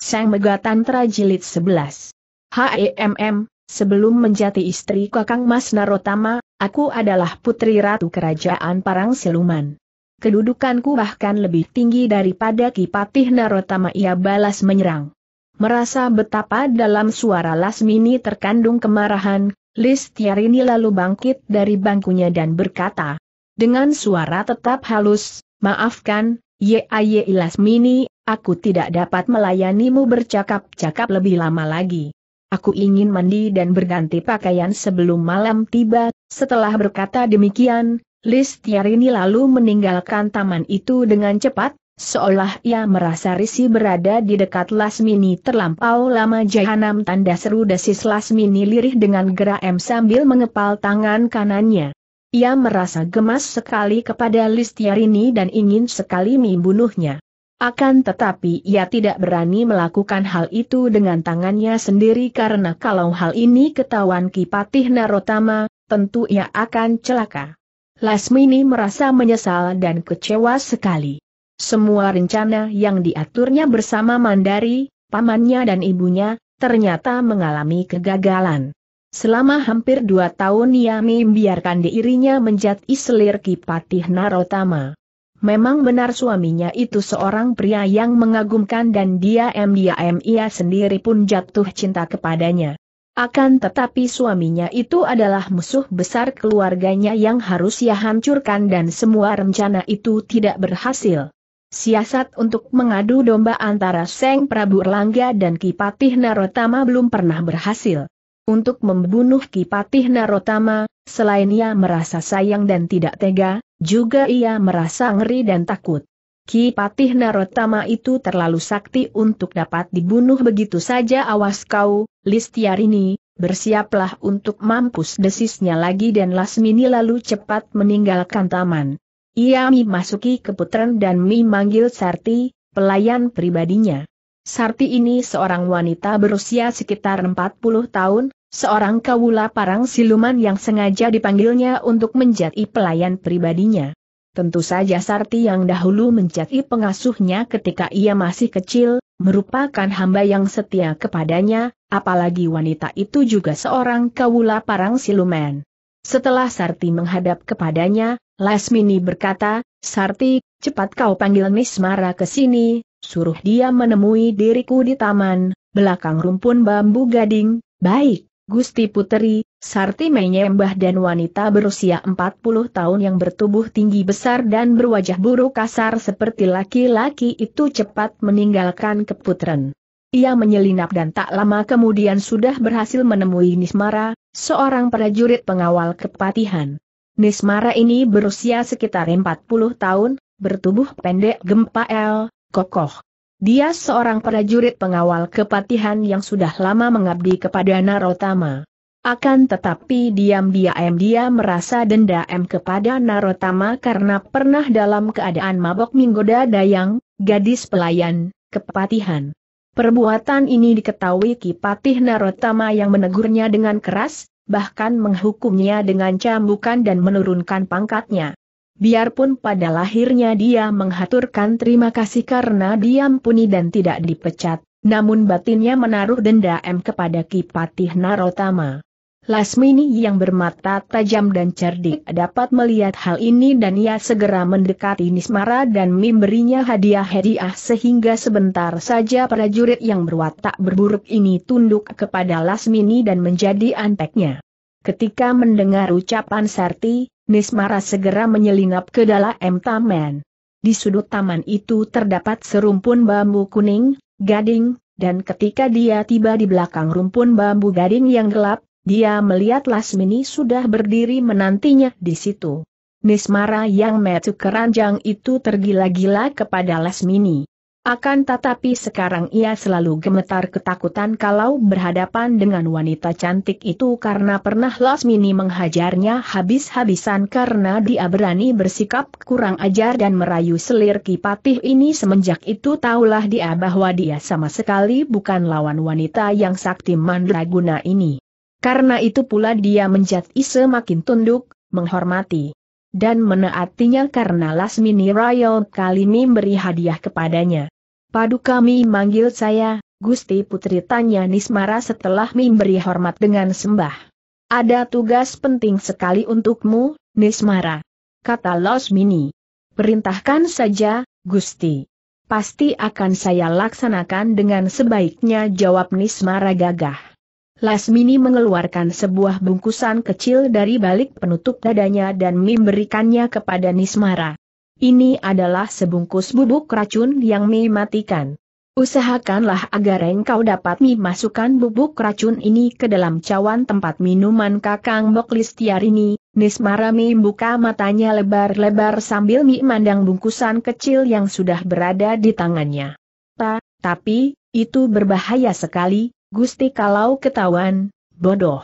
Sang Megatantra Jilid 11. HEMM, sebelum menjadi istri Kakang Mas Narotama, aku adalah putri ratu kerajaan Parang Siluman. Kedudukanku bahkan lebih tinggi daripada Kipatih Narotama ia balas menyerang. Merasa betapa dalam suara Lasmini terkandung kemarahan, Listiarini lalu bangkit dari bangkunya dan berkata, dengan suara tetap halus, maafkan, Yai Lasmini, Aku tidak dapat melayanimu bercakap-cakap lebih lama lagi. Aku ingin mandi dan berganti pakaian sebelum malam tiba. Setelah berkata demikian, ini lalu meninggalkan taman itu dengan cepat, seolah ia merasa risih berada di dekat Lasmini terlampau lama jahanam tanda seru desis Lasmini lirih dengan gerak em, sambil mengepal tangan kanannya. Ia merasa gemas sekali kepada ini dan ingin sekali membunuhnya. Akan tetapi ia tidak berani melakukan hal itu dengan tangannya sendiri karena kalau hal ini ketahuan Kipatih Narotama, tentu ia akan celaka. Lasmini merasa menyesal dan kecewa sekali. Semua rencana yang diaturnya bersama Mandari, pamannya dan ibunya, ternyata mengalami kegagalan. Selama hampir dua tahun ia membiarkan dirinya menjadi selir Kipatih Narotama. Memang benar suaminya itu seorang pria yang mengagumkan dan dia MDAM ia sendiri pun jatuh cinta kepadanya. Akan tetapi suaminya itu adalah musuh besar keluarganya yang harus ia hancurkan dan semua rencana itu tidak berhasil. Siasat untuk mengadu domba antara Seng Prabu Erlangga dan Kipatih Narotama belum pernah berhasil untuk membunuh Kipatih Narotama, selain ia merasa sayang dan tidak tega, juga ia merasa ngeri dan takut. Kipatih Narotama itu terlalu sakti untuk dapat dibunuh begitu saja awas kau, Listiarini, bersiaplah untuk mampus desisnya lagi dan Lasmini lalu cepat meninggalkan taman. Ia memasuki keputren dan memanggil Sarti, pelayan pribadinya. Sarti ini seorang wanita berusia sekitar 40 tahun, seorang kawula parang siluman yang sengaja dipanggilnya untuk menjadi pelayan pribadinya. Tentu saja Sarti yang dahulu menjadi pengasuhnya ketika ia masih kecil, merupakan hamba yang setia kepadanya, apalagi wanita itu juga seorang kawula parang siluman. Setelah Sarti menghadap kepadanya, Lasmini berkata, Sarti, cepat kau panggil Nismara ke sini, suruh dia menemui diriku di taman, belakang rumpun bambu gading, baik, Gusti Puteri, Sarti menyembah dan wanita berusia 40 tahun yang bertubuh tinggi besar dan berwajah buruk kasar seperti laki-laki itu cepat meninggalkan keputren. Ia menyelinap dan tak lama kemudian sudah berhasil menemui Nismara, seorang prajurit pengawal kepatihan. Nismara ini berusia sekitar 40 tahun, bertubuh pendek gempa L kokoh. Dia seorang prajurit pengawal kepatihan yang sudah lama mengabdi kepada Narotama. Akan tetapi diam-diam dia merasa dendam kepada Narotama karena pernah dalam keadaan mabok minggoda Dayang, gadis pelayan, kepatihan. Perbuatan ini diketahui Kipatih Narotama yang menegurnya dengan keras, bahkan menghukumnya dengan cambukan dan menurunkan pangkatnya. Biarpun pada lahirnya dia menghaturkan terima kasih karena diampuni dan tidak dipecat, namun batinnya menaruh dendam kepada Kipatih Narotama. Lasmini yang bermata tajam dan cerdik dapat melihat hal ini dan ia segera mendekati Nismara dan memberinya hadiah-hadiah sehingga sebentar saja prajurit yang berwatak berburuk ini tunduk kepada Lasmini dan menjadi anteknya. Ketika mendengar ucapan Sarti, Nismara segera menyelinap ke dalam taman. Di sudut taman itu terdapat serumpun bambu kuning, gading, dan ketika dia tiba di belakang rumpun bambu gading yang gelap, dia melihat Lasmini sudah berdiri menantinya di situ. Nismara yang metu keranjang itu tergila-gila kepada Lasmini. Akan tetapi sekarang ia selalu gemetar ketakutan kalau berhadapan dengan wanita cantik itu karena pernah Lasmini menghajarnya habis-habisan karena dia berani bersikap kurang ajar dan merayu selir Kipatih ini semenjak itu tahulah dia bahwa dia sama sekali bukan lawan wanita yang sakti mandraguna ini. Karena itu pula dia menjadi semakin tunduk, menghormati dan menaatinya karena Lasmini Royal kali ini beri hadiah kepadanya. Padu kami manggil saya, Gusti Putri tanya Nismara setelah memberi hormat dengan sembah. Ada tugas penting sekali untukmu, Nismara. Kata Lasmini. Perintahkan saja, Gusti. Pasti akan saya laksanakan dengan sebaiknya jawab Nismara gagah. Lasmini mengeluarkan sebuah bungkusan kecil dari balik penutup dadanya dan memberikannya kepada Nismara. Ini adalah sebungkus bubuk racun yang Mi matikan. Usahakanlah agar engkau dapat Mi masukkan bubuk racun ini ke dalam cawan tempat minuman Kakang Boklis tiar ini. Nismara Mi buka matanya lebar-lebar sambil Mi mandang bungkusan kecil yang sudah berada di tangannya. Pa, tapi, itu berbahaya sekali, Gusti kalau ketahuan, bodoh.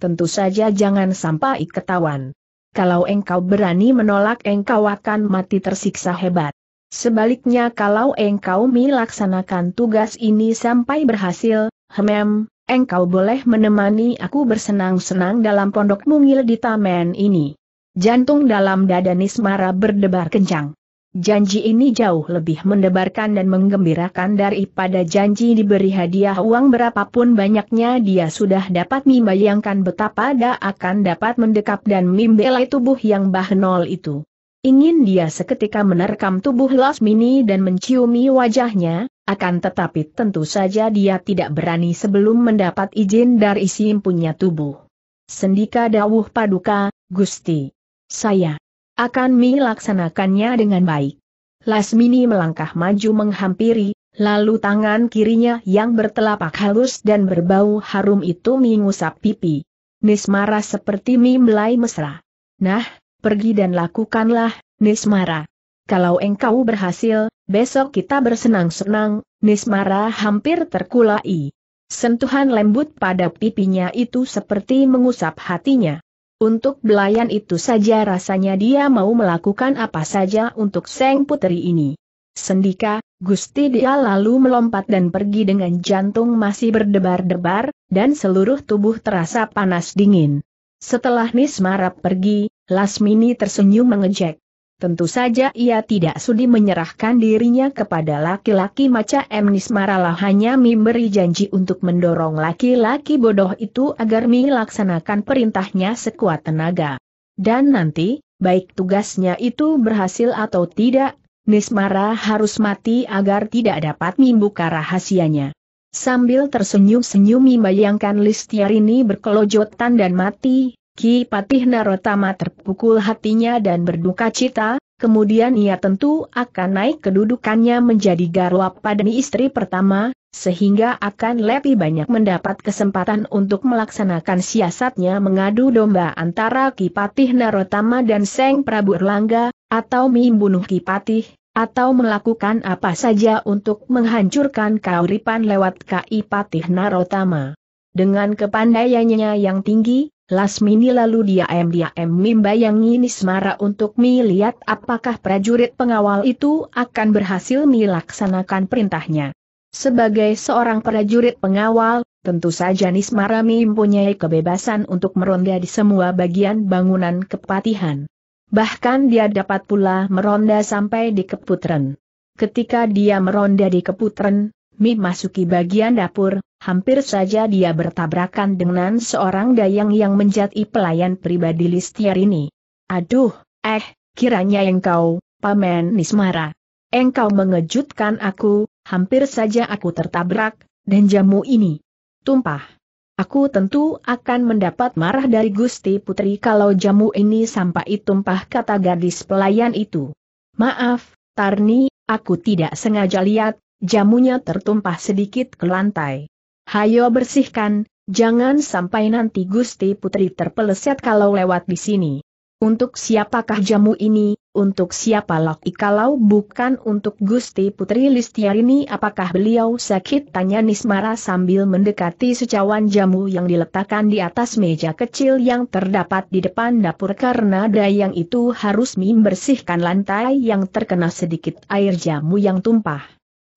Tentu saja jangan sampai ketahuan. Kalau engkau berani menolak engkau akan mati tersiksa hebat. Sebaliknya kalau engkau melaksanakan tugas ini sampai berhasil, hemem, engkau boleh menemani aku bersenang-senang dalam pondok mungil di taman ini. Jantung dalam dada Nismara berdebar kencang. Janji ini jauh lebih mendebarkan dan menggembirakan daripada janji diberi hadiah uang berapapun banyaknya dia sudah dapat membayangkan betapa dia akan dapat mendekap dan membelai tubuh yang bahnol itu. Ingin dia seketika menerkam tubuh Lasmini dan menciumi wajahnya, akan tetapi tentu saja dia tidak berani sebelum mendapat izin dari si impunya tubuh. Sendika Dawuh Paduka, Gusti. Saya. Akan Mi laksanakannya dengan baik. Lasmini melangkah maju menghampiri, lalu tangan kirinya yang bertelapak halus dan berbau harum itu mengusap pipi. Nismara seperti Mi mulai mesra. Nah, pergi dan lakukanlah, Nismara. Kalau engkau berhasil, besok kita bersenang-senang, Nismara hampir terkulai. Sentuhan lembut pada pipinya itu seperti mengusap hatinya. Untuk belayan itu saja rasanya dia mau melakukan apa saja untuk Seng Putri ini. Sendika, Gusti dia lalu melompat dan pergi dengan jantung masih berdebar-debar, dan seluruh tubuh terasa panas dingin. Setelah Nismarap pergi, Lasmini tersenyum mengejek. Tentu saja ia tidak sudi menyerahkan dirinya kepada laki-laki macam Emnis Maralah hanya memberi janji untuk mendorong laki-laki bodoh itu agar melaksanakan perintahnya sekuat tenaga. Dan nanti, baik tugasnya itu berhasil atau tidak, Nismara harus mati agar tidak dapat membuka rahasianya. Sambil tersenyum-senyum membayangkan Listiarini berkelojotan dan mati, Ki Patih Narotama terpukul hatinya dan berduka cita, kemudian ia tentu akan naik kedudukannya menjadi garwa pada istri pertama, sehingga akan lebih banyak mendapat kesempatan untuk melaksanakan siasatnya mengadu domba antara Ki Patih Narotama dan Seng Prabu Erlangga, atau membunuh Ki Patih, atau melakukan apa saja untuk menghancurkan kauripan lewat Ki Patih Narotama. Dengan kepandaiannya yang tinggi, Lasmini lalu diam-diam membayangi Nismara untuk melihat apakah prajurit pengawal itu akan berhasil melaksanakan perintahnya. Sebagai seorang prajurit pengawal, tentu saja Nismara mempunyai kebebasan untuk meronda di semua bagian bangunan kepatihan. Bahkan dia dapat pula meronda sampai di Keputren. Ketika dia meronda di Keputren, Mi masuki bagian dapur, hampir saja dia bertabrakan dengan seorang dayang yang menjadi pelayan pribadi Listiar ini. Aduh, eh, kiranya engkau, Pamen Nismara. Engkau mengejutkan aku, hampir saja aku tertabrak, dan jamu ini tumpah. Aku tentu akan mendapat marah dari Gusti Putri kalau jamu ini sampai tumpah kata gadis pelayan itu. Maaf, Tarni, aku tidak sengaja lihat, jamunya tertumpah sedikit ke lantai. Hayo bersihkan, jangan sampai nanti Gusti Putri terpeleset kalau lewat di sini. Untuk siapakah jamu ini, untuk siapa Loki kalau bukan untuk Gusti Putri ini? apakah beliau sakit tanya Nismara sambil mendekati secawan jamu yang diletakkan di atas meja kecil yang terdapat di depan dapur karena dayang itu harus membersihkan lantai yang terkena sedikit air jamu yang tumpah.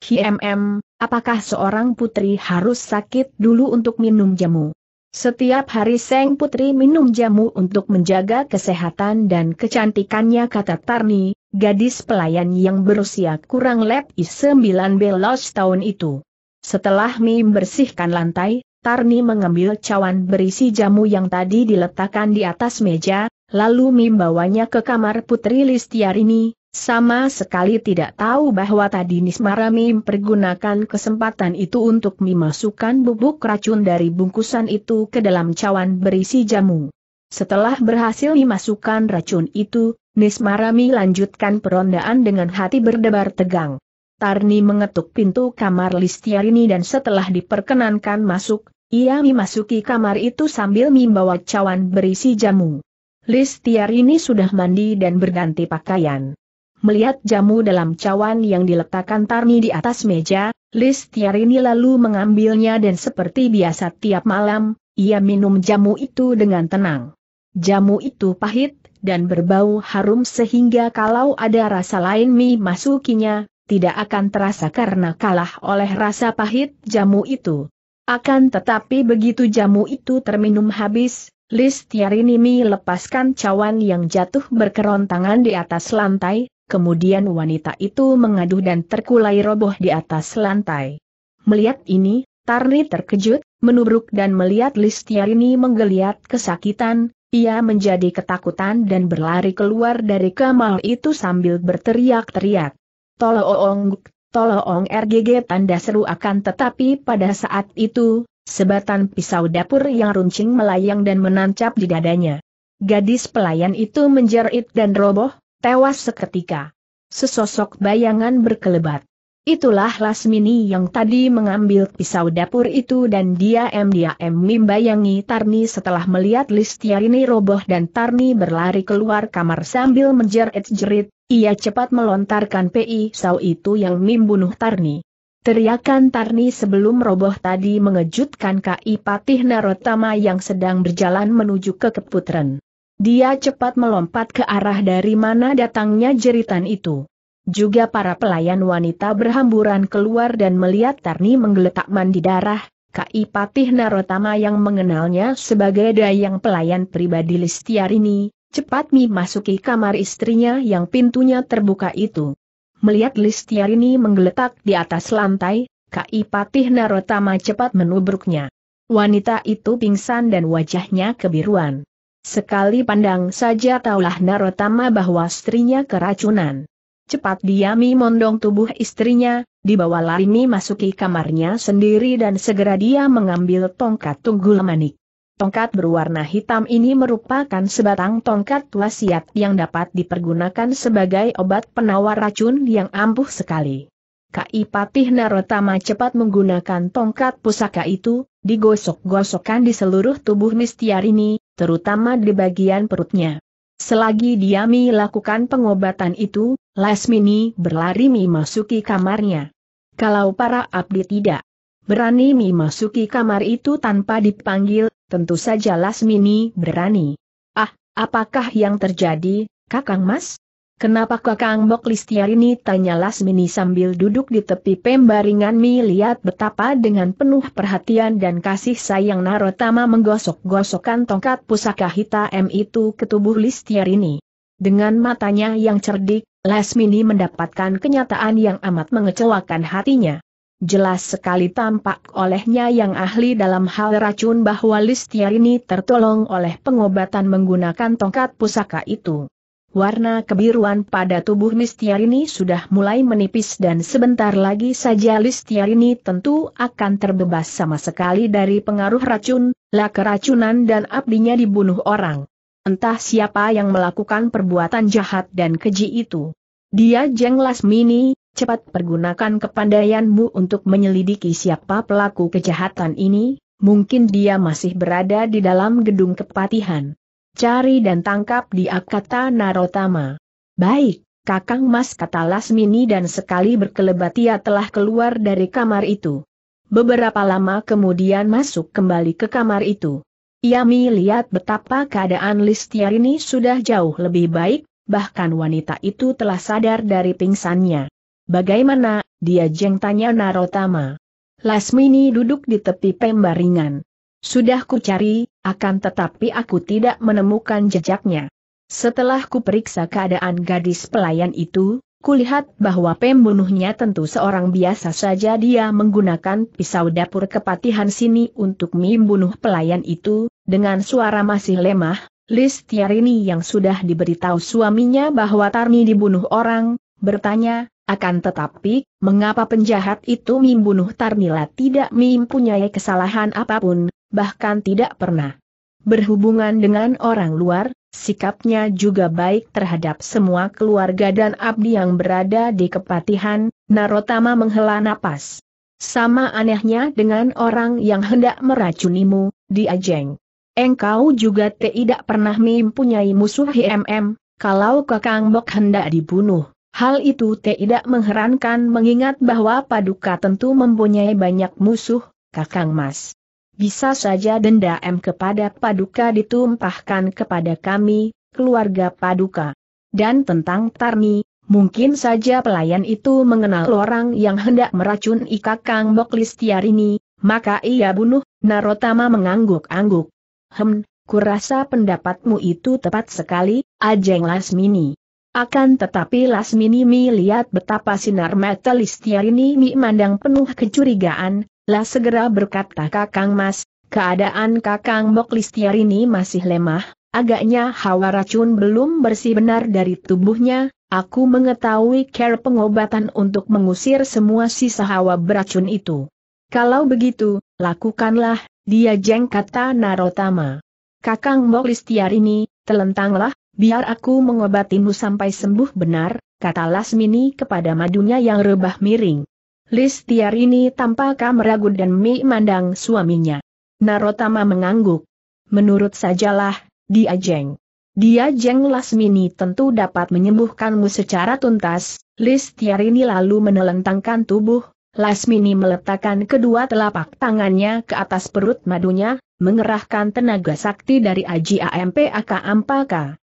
HMM, apakah seorang putri harus sakit dulu untuk minum jamu? Setiap hari Seng Putri minum jamu untuk menjaga kesehatan dan kecantikannya kata Tarni, gadis pelayan yang berusia kurang lebih belas tahun itu. Setelah Mim bersihkan lantai, Tarni mengambil cawan berisi jamu yang tadi diletakkan di atas meja, lalu Mim bawanya ke kamar Putri Listiarini, sama sekali tidak tahu bahwa tadi Nismarami mempergunakan kesempatan itu untuk memasukkan bubuk racun dari bungkusan itu ke dalam cawan berisi jamu. Setelah berhasil dimasukkan racun itu, Nismarami lanjutkan perondaan dengan hati berdebar tegang. Tarni mengetuk pintu kamar Listiarini dan setelah diperkenankan masuk, ia memasuki kamar itu sambil membawa cawan berisi jamu. Listiarini sudah mandi dan berganti pakaian. Melihat jamu dalam cawan yang diletakkan Tarni di atas meja, Lis Tiarini lalu mengambilnya dan seperti biasa tiap malam, ia minum jamu itu dengan tenang. Jamu itu pahit, dan berbau harum sehingga kalau ada rasa lain mi masukinya, tidak akan terasa karena kalah oleh rasa pahit jamu itu. Akan tetapi begitu jamu itu terminum habis, Listiarini mi lepaskan cawan yang jatuh berkerontangan di atas lantai, kemudian wanita itu mengaduh dan terkulai roboh di atas lantai. Melihat ini, Tarni terkejut, menubruk dan melihat Listiarini menggeliat kesakitan, ia menjadi ketakutan dan berlari keluar dari kamar itu sambil berteriak-teriak. Tolong, tolong RGG tanda seru akan tetapi pada saat itu, sebatan pisau dapur yang runcing melayang dan menancap di dadanya. Gadis pelayan itu menjerit dan roboh, tewas seketika. Sesosok bayangan berkelebat. Itulah Lasmini yang tadi mengambil pisau dapur itu dan dia dia diam membayangi Tarni setelah melihat Listiarini roboh dan Tarni berlari keluar kamar sambil menjerit-jerit, ia cepat melontarkan pisau itu yang membunuh Tarni. Teriakan Tarni sebelum roboh tadi mengejutkan Kai Patih Narotama yang sedang berjalan menuju ke Keputren. Dia cepat melompat ke arah dari mana datangnya jeritan itu. Juga para pelayan wanita berhamburan keluar dan melihat Tarni menggeletak mandi darah, Kai Patih Narotama yang mengenalnya sebagai dayang pelayan pribadi Listiar ini, cepat memasuki kamar istrinya yang pintunya terbuka itu. Melihat Listiar ini menggeletak di atas lantai, Kai Patih Narotama cepat menubruknya. Wanita itu pingsan dan wajahnya kebiruan. Sekali pandang saja taulah Narotama bahwa istrinya keracunan. Cepat diami mondong tubuh istrinya, dibawa Larini masuki kamarnya sendiri dan segera dia mengambil tongkat tunggul manik. Tongkat berwarna hitam ini merupakan sebatang tongkat wasiat yang dapat dipergunakan sebagai obat penawar racun yang ampuh sekali. Kai Patih Narotama cepat menggunakan tongkat pusaka itu, digosok-gosokkan di seluruh tubuh Mistiarini, terutama di bagian perutnya. Selagi Diami lakukan pengobatan itu, Lasmini berlari memasuki kamarnya. Kalau para abdi tidak berani memasuki kamar itu tanpa dipanggil, tentu saja Lasmini berani. Ah, apakah yang terjadi, Kakang Mas? Kenapa Kakang Bok Mok ini? tanya Lasmini sambil duduk di tepi pembaringan Mi lihat betapa dengan penuh perhatian dan kasih sayang Narotama menggosok-gosokkan tongkat pusaka hitam itu ke tubuh ini. Dengan matanya yang cerdik, Lasmini mendapatkan kenyataan yang amat mengecewakan hatinya. Jelas sekali tampak olehnya yang ahli dalam hal racun bahwa ini tertolong oleh pengobatan menggunakan tongkat pusaka itu warna kebiruan pada tubuh Listiarini sudah mulai menipis dan sebentar lagi saja Listiarini tentu akan terbebas sama sekali dari pengaruh racun, lah keracunan dan abdinya dibunuh orang. Entah siapa yang melakukan perbuatan jahat dan keji itu. Dia Jeng Lasmini, cepat pergunakan kepandaianmu untuk menyelidiki siapa pelaku kejahatan ini, mungkin dia masih berada di dalam gedung kepatihan. Cari dan tangkap dia kata Narotama. Baik, Kakang Mas kata Lasmini dan sekali berkelebat ia telah keluar dari kamar itu. Beberapa lama kemudian masuk kembali ke kamar itu. Ia melihat betapa keadaan Listiar ini sudah jauh lebih baik, bahkan wanita itu telah sadar dari pingsannya. Bagaimana, dia jeng tanya Narotama. Lasmini duduk di tepi pembaringan. Sudah kucari, akan tetapi aku tidak menemukan jejaknya. Setelah kuperiksa keadaan gadis pelayan itu, kulihat bahwa pembunuhnya tentu seorang biasa saja dia menggunakan pisau dapur kepatihan sini untuk membunuh pelayan itu, dengan suara masih lemah, Listiarini yang sudah diberitahu suaminya bahwa Tarni dibunuh orang, bertanya, akan tetapi, mengapa penjahat itu membunuh Tarmila tidak mempunyai kesalahan apapun, bahkan tidak pernah berhubungan dengan orang luar, sikapnya juga baik terhadap semua keluarga dan abdi yang berada di kepatihan, Narotama menghela napas. Sama anehnya dengan orang yang hendak meracunimu, diajeng. Engkau juga tidak pernah mempunyai musuh HMM, kalau Kakang Bok hendak dibunuh. Hal itu tidak mengherankan mengingat bahwa Paduka tentu mempunyai banyak musuh, Kakang Mas. Bisa saja denda M kepada Paduka ditumpahkan kepada kami, keluarga Paduka. Dan tentang Tarni, mungkin saja pelayan itu mengenal orang yang hendak meracun Ika Kang Boklistiar ini, maka ia bunuh, Narotama mengangguk-angguk. Hem, kurasa pendapatmu itu tepat sekali, Ajeng Lasmini. Akan tetapi Lasmini melihat betapa sinar mata Listiar ini memandang penuh kecurigaan, lah segera berkata Kakang Mas, keadaan Kakang Moklistiar ini masih lemah, agaknya hawa racun belum bersih benar dari tubuhnya, aku mengetahui care pengobatan untuk mengusir semua sisa hawa beracun itu. Kalau begitu, lakukanlah, dia jeng kata Narotama. Kakang Moklistiar ini, telentanglah, biar aku mengobatimu sampai sembuh benar, kata Lasmini kepada madunya yang rebah miring ini tampaknya meragut dan memandang suaminya. Narotama mengangguk. Menurut sajalah, dia jeng. Dia jeng Lasmini tentu dapat menyembuhkanmu secara tuntas. ini lalu menelentangkan tubuh, Lasmini meletakkan kedua telapak tangannya ke atas perut madunya, mengerahkan tenaga sakti dari Aji AMP Aka Ampaka.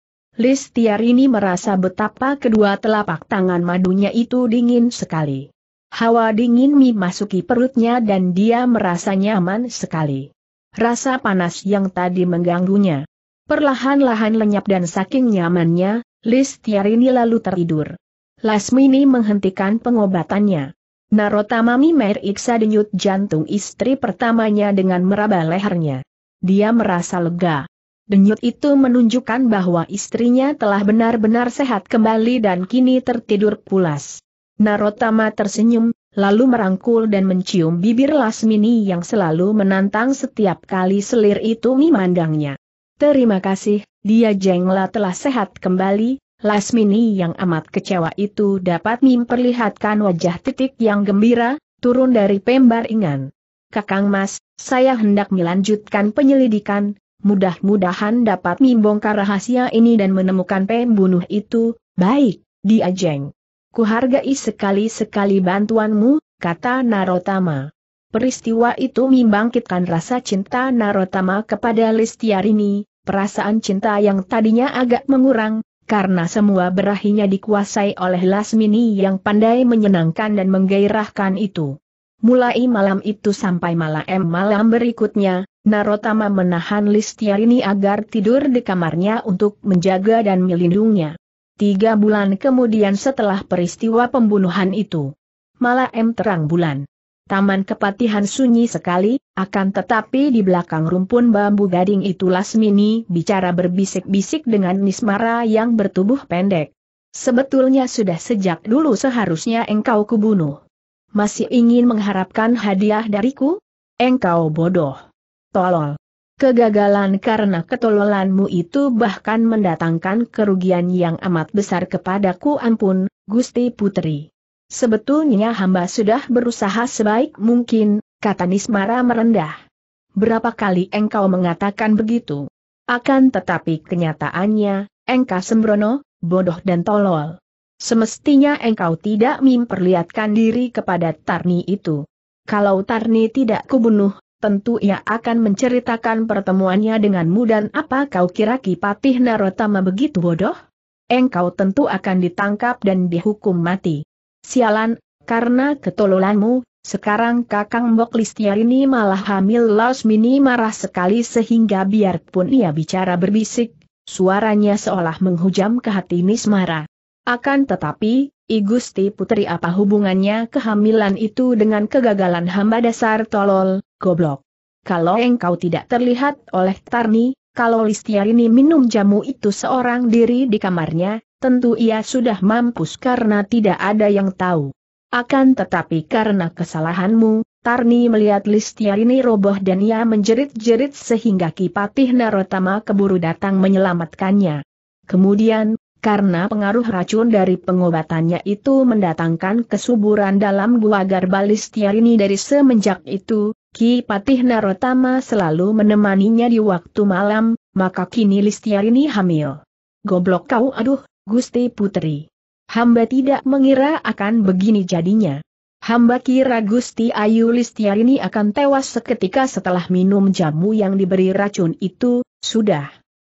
ini merasa betapa kedua telapak tangan madunya itu dingin sekali. Hawa dingin memasuki perutnya dan dia merasa nyaman sekali. Rasa panas yang tadi mengganggunya. Perlahan-lahan lenyap dan saking nyamannya, Listiarini lalu tertidur. Lasmini menghentikan pengobatannya. Narotama Mimer iksa denyut jantung istri pertamanya dengan meraba lehernya. Dia merasa lega. Denyut itu menunjukkan bahwa istrinya telah benar-benar sehat kembali dan kini tertidur pulas. Narotama tersenyum, lalu merangkul dan mencium bibir Lasmini yang selalu menantang setiap kali selir itu memandangnya. Terima kasih, dia jengla telah sehat kembali, Lasmini yang amat kecewa itu dapat memperlihatkan wajah titik yang gembira, turun dari pembaringan. Kakang Mas, saya hendak melanjutkan penyelidikan, mudah-mudahan dapat membongkar rahasia ini dan menemukan pembunuh itu, baik, dia jeng. Kuhargai sekali-sekali bantuanmu, kata Narotama. Peristiwa itu membangkitkan rasa cinta Narotama kepada Listiarini, perasaan cinta yang tadinya agak mengurang, karena semua berahinya dikuasai oleh Lasmini yang pandai menyenangkan dan menggairahkan itu. Mulai malam itu sampai malam malam berikutnya, Narotama menahan Listiarini agar tidur di kamarnya untuk menjaga dan melindunginya tiga bulan kemudian setelah peristiwa pembunuhan itu. Malah M terang bulan. Taman kepatihan sunyi sekali, akan tetapi di belakang rumpun bambu gading itu Lasmini bicara berbisik-bisik dengan Nismara yang bertubuh pendek. Sebetulnya sudah sejak dulu seharusnya engkau kubunuh. Masih ingin mengharapkan hadiah dariku? Engkau bodoh. Tolol. Kegagalan karena ketololanmu itu bahkan mendatangkan kerugian yang amat besar kepadaku ampun, Gusti Putri. Sebetulnya hamba sudah berusaha sebaik mungkin, kata Nismara merendah. Berapa kali engkau mengatakan begitu? Akan tetapi kenyataannya, engkau sembrono, bodoh dan tolol. Semestinya engkau tidak memperlihatkan diri kepada Tarni itu. Kalau Tarni tidak kubunuh, tentu ia akan menceritakan pertemuannya denganmu dan apa kau kira Kipatih Narotama begitu bodoh? Engkau tentu akan ditangkap dan dihukum mati. Sialan, karena ketololanmu, sekarang kakang Mbok ini malah hamil Lausmini marah sekali sehingga biarpun ia bicara berbisik, suaranya seolah menghujam ke hati Nismara. Akan tetapi, I Gusti Putri apa hubungannya kehamilan itu dengan kegagalan hamba dasar tolol, goblok? Kalau engkau tidak terlihat oleh Tarni, kalau Listiarini minum jamu itu seorang diri di kamarnya, tentu ia sudah mampus karena tidak ada yang tahu. Akan tetapi karena kesalahanmu, Tarni melihat Listiarini roboh dan ia menjerit-jerit sehingga Kipatih Narotama keburu datang menyelamatkannya. Kemudian, karena pengaruh racun dari pengobatannya itu mendatangkan kesuburan dalam gua garbalis tiarini dari semenjak itu, Ki Patih Narotama selalu menemaninya di waktu malam, maka kini Listiarini hamil. Goblok kau aduh, Gusti Putri. Hamba tidak mengira akan begini jadinya. Hamba kira Gusti Ayu Listiarini akan tewas seketika setelah minum jamu yang diberi racun itu, sudah.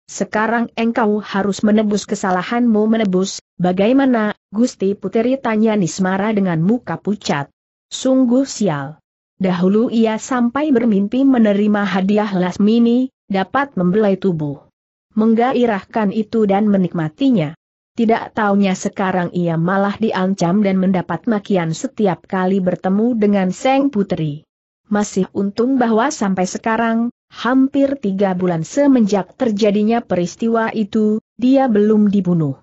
Sekarang engkau harus menebus kesalahanmu menebus, bagaimana, Gusti Puteri tanya Nismara dengan muka pucat. Sungguh sial. Dahulu ia sampai bermimpi menerima hadiah Lasmini, dapat membelai tubuh. Menggairahkan itu dan menikmatinya. Tidak taunya sekarang ia malah diancam dan mendapat makian setiap kali bertemu dengan Seng Puteri. Masih untung bahwa sampai sekarang, hampir tiga bulan semenjak terjadinya peristiwa itu, dia belum dibunuh.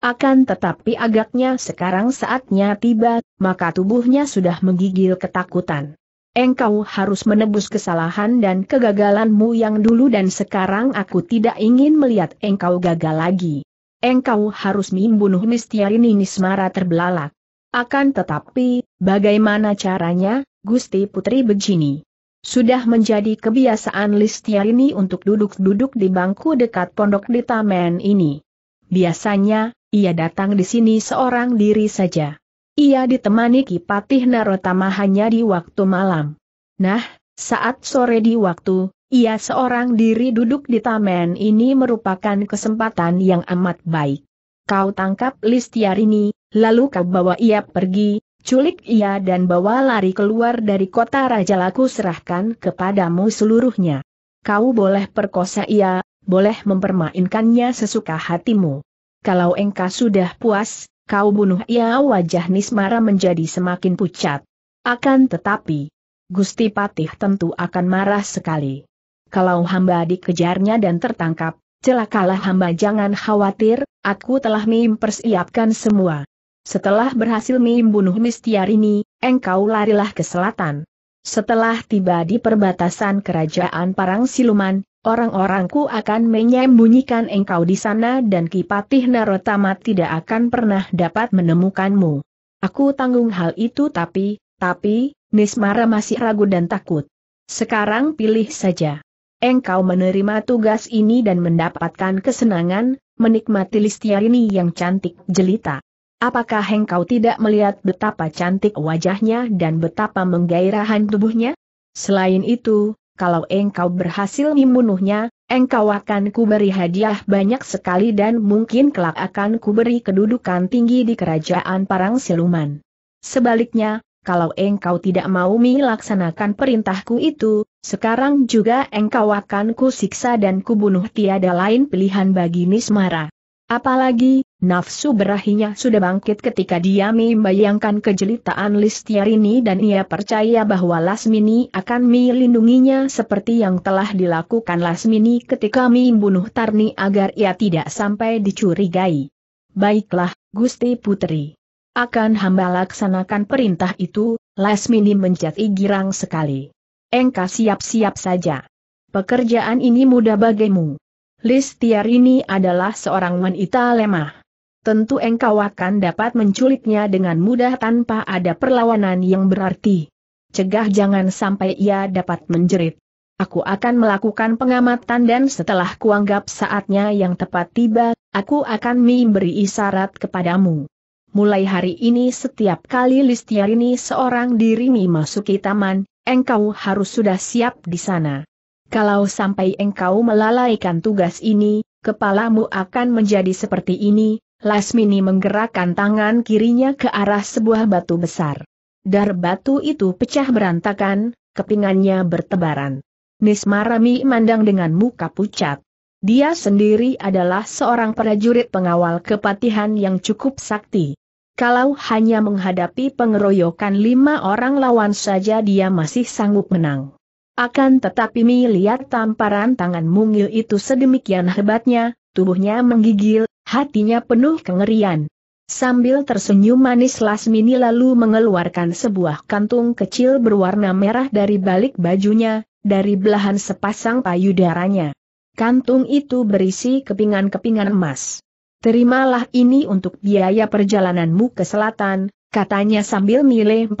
Akan tetapi agaknya sekarang saatnya tiba, maka tubuhnya sudah menggigil ketakutan. Engkau harus menebus kesalahan dan kegagalanmu yang dulu dan sekarang aku tidak ingin melihat engkau gagal lagi. Engkau harus membunuh Mistiarini Nismara terbelalak. Akan tetapi, bagaimana caranya, Gusti Putri begini? Sudah menjadi kebiasaan Listia ini untuk duduk-duduk di bangku dekat pondok di taman ini. Biasanya, ia datang di sini seorang diri saja. Ia ditemani Kipatih Narotama hanya di waktu malam. Nah, saat sore di waktu, ia seorang diri duduk di taman ini merupakan kesempatan yang amat baik. Kau tangkap Listiarini, lalu kau bawa ia pergi, Culik ia dan bawa lari keluar dari kota Raja Laku serahkan kepadamu seluruhnya. Kau boleh perkosa ia, boleh mempermainkannya sesuka hatimu. Kalau engkau sudah puas, kau bunuh ia wajah Nismara menjadi semakin pucat. Akan tetapi, Gusti Patih tentu akan marah sekali. Kalau hamba dikejarnya dan tertangkap, celakalah hamba jangan khawatir, aku telah mempersiapkan semua. Setelah berhasil membunuh Mistiarini, engkau larilah ke selatan. Setelah tiba di perbatasan kerajaan Parang Siluman, orang-orangku akan menyembunyikan engkau di sana dan Kipatih Narotama tidak akan pernah dapat menemukanmu. Aku tanggung hal itu tapi, tapi, Nismara masih ragu dan takut. Sekarang pilih saja. Engkau menerima tugas ini dan mendapatkan kesenangan, menikmati Listiarini yang cantik jelita. Apakah engkau tidak melihat betapa cantik wajahnya dan betapa menggairahan tubuhnya? Selain itu, kalau engkau berhasil membunuhnya, engkau akan kuberi hadiah banyak sekali dan mungkin kelak akan kuberi kedudukan tinggi di kerajaan parang siluman. Sebaliknya, kalau engkau tidak mau melaksanakan perintahku itu, sekarang juga engkau akan kusiksa dan kubunuh tiada lain pilihan bagi Nismara. Apalagi, nafsu berahinya sudah bangkit ketika dia membayangkan kejelitaan ini dan ia percaya bahwa Lasmini akan melindunginya seperti yang telah dilakukan Lasmini ketika membunuh Tarni agar ia tidak sampai dicurigai. Baiklah, Gusti Putri. Akan hamba laksanakan perintah itu, Lasmini menjadi girang sekali. Engkau siap-siap saja. Pekerjaan ini mudah bagimu. Listiar ini adalah seorang wanita lemah. Tentu engkau akan dapat menculiknya dengan mudah tanpa ada perlawanan yang berarti. Cegah jangan sampai ia dapat menjerit. Aku akan melakukan pengamatan dan setelah kuanggap saatnya yang tepat tiba, aku akan memberi isyarat kepadamu. Mulai hari ini setiap kali Listiar ini seorang diri memasuki taman, engkau harus sudah siap di sana. Kalau sampai engkau melalaikan tugas ini, kepalamu akan menjadi seperti ini, Lasmini menggerakkan tangan kirinya ke arah sebuah batu besar. Dar batu itu pecah berantakan, kepingannya bertebaran. Nismarami mandang dengan muka pucat. Dia sendiri adalah seorang prajurit pengawal kepatihan yang cukup sakti. Kalau hanya menghadapi pengeroyokan lima orang lawan saja dia masih sanggup menang. Akan tetapi Mi tamparan tangan mungil itu sedemikian hebatnya, tubuhnya menggigil, hatinya penuh kengerian. Sambil tersenyum manis Lasmini lalu mengeluarkan sebuah kantung kecil berwarna merah dari balik bajunya, dari belahan sepasang payudaranya. Kantung itu berisi kepingan-kepingan emas. Terimalah ini untuk biaya perjalananmu ke selatan, katanya sambil milih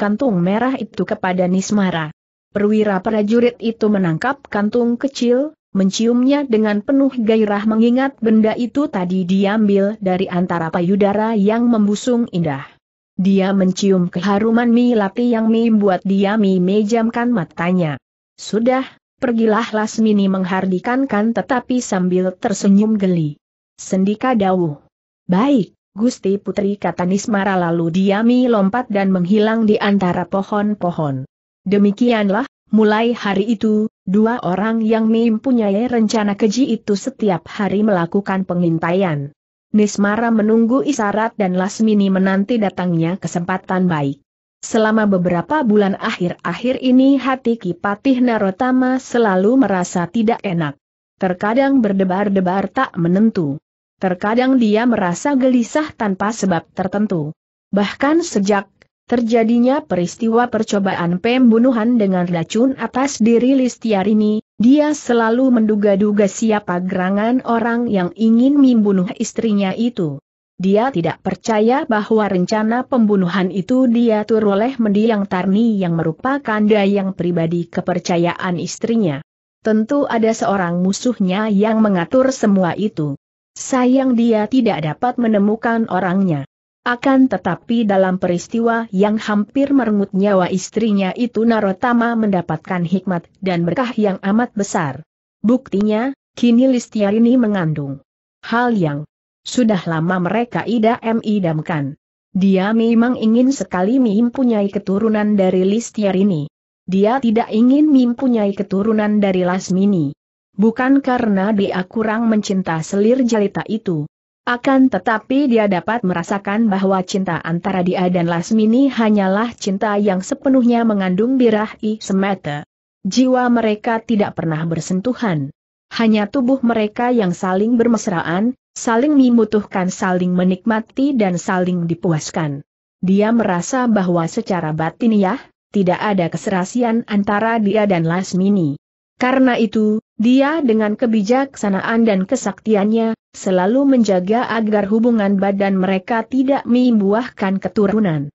kantung merah itu kepada Nismara. Perwira prajurit itu menangkap kantung kecil, menciumnya dengan penuh gairah mengingat benda itu tadi diambil dari antara payudara yang membusung indah. Dia mencium keharuman lati yang membuat dia mejamkan matanya. Sudah, pergilah Lasmini menghardikan kan tetapi sambil tersenyum geli. Sendika Dawuh. Baik, Gusti Putri kata Nismara lalu diami lompat dan menghilang di antara pohon-pohon. Demikianlah, mulai hari itu, dua orang yang mempunyai rencana keji itu setiap hari melakukan pengintaian. Nismara menunggu isyarat dan Lasmini menanti datangnya kesempatan baik. Selama beberapa bulan akhir-akhir ini hati Kipatih Narotama selalu merasa tidak enak. Terkadang berdebar-debar tak menentu. Terkadang dia merasa gelisah tanpa sebab tertentu. Bahkan sejak Terjadinya peristiwa percobaan pembunuhan dengan racun atas diri Listiarini, dia selalu menduga-duga siapa gerangan orang yang ingin membunuh istrinya itu. Dia tidak percaya bahwa rencana pembunuhan itu diatur oleh mendiang Tarni yang merupakan dayang pribadi kepercayaan istrinya. Tentu ada seorang musuhnya yang mengatur semua itu. Sayang dia tidak dapat menemukan orangnya. Akan tetapi dalam peristiwa yang hampir merenggut nyawa istrinya itu Narotama mendapatkan hikmat dan berkah yang amat besar. Buktinya, kini Listia Listiarini mengandung hal yang sudah lama mereka idam-idamkan. Dia memang ingin sekali mempunyai keturunan dari Listia Listiarini. Dia tidak ingin mempunyai keturunan dari Lasmini. Bukan karena dia kurang mencinta selir jelita itu, akan tetapi dia dapat merasakan bahwa cinta antara dia dan Lasmini hanyalah cinta yang sepenuhnya mengandung birahi semata. Jiwa mereka tidak pernah bersentuhan. Hanya tubuh mereka yang saling bermesraan, saling membutuhkan saling menikmati dan saling dipuaskan. Dia merasa bahwa secara batiniah, tidak ada keserasian antara dia dan Lasmini. Karena itu, dia dengan kebijaksanaan dan kesaktiannya, selalu menjaga agar hubungan badan mereka tidak membuahkan keturunan.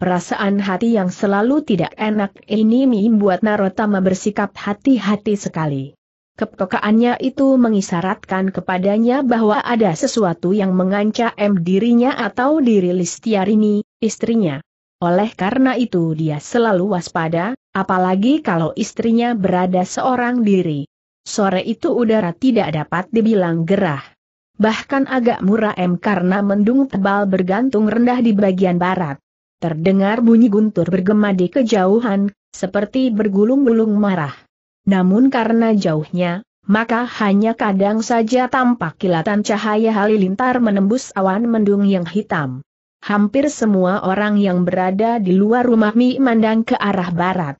Perasaan hati yang selalu tidak enak ini membuat Narotama bersikap hati-hati sekali. Kepekaannya itu mengisyaratkan kepadanya bahwa ada sesuatu yang mengancam dirinya atau diri Listiarini, istrinya. Oleh karena itu dia selalu waspada, apalagi kalau istrinya berada seorang diri. Sore itu udara tidak dapat dibilang gerah. Bahkan agak muram karena mendung tebal bergantung rendah di bagian barat. Terdengar bunyi guntur bergema di kejauhan, seperti bergulung-gulung marah. Namun karena jauhnya, maka hanya kadang saja tampak kilatan cahaya halilintar menembus awan mendung yang hitam hampir semua orang yang berada di luar rumah Mi mandang ke arah barat.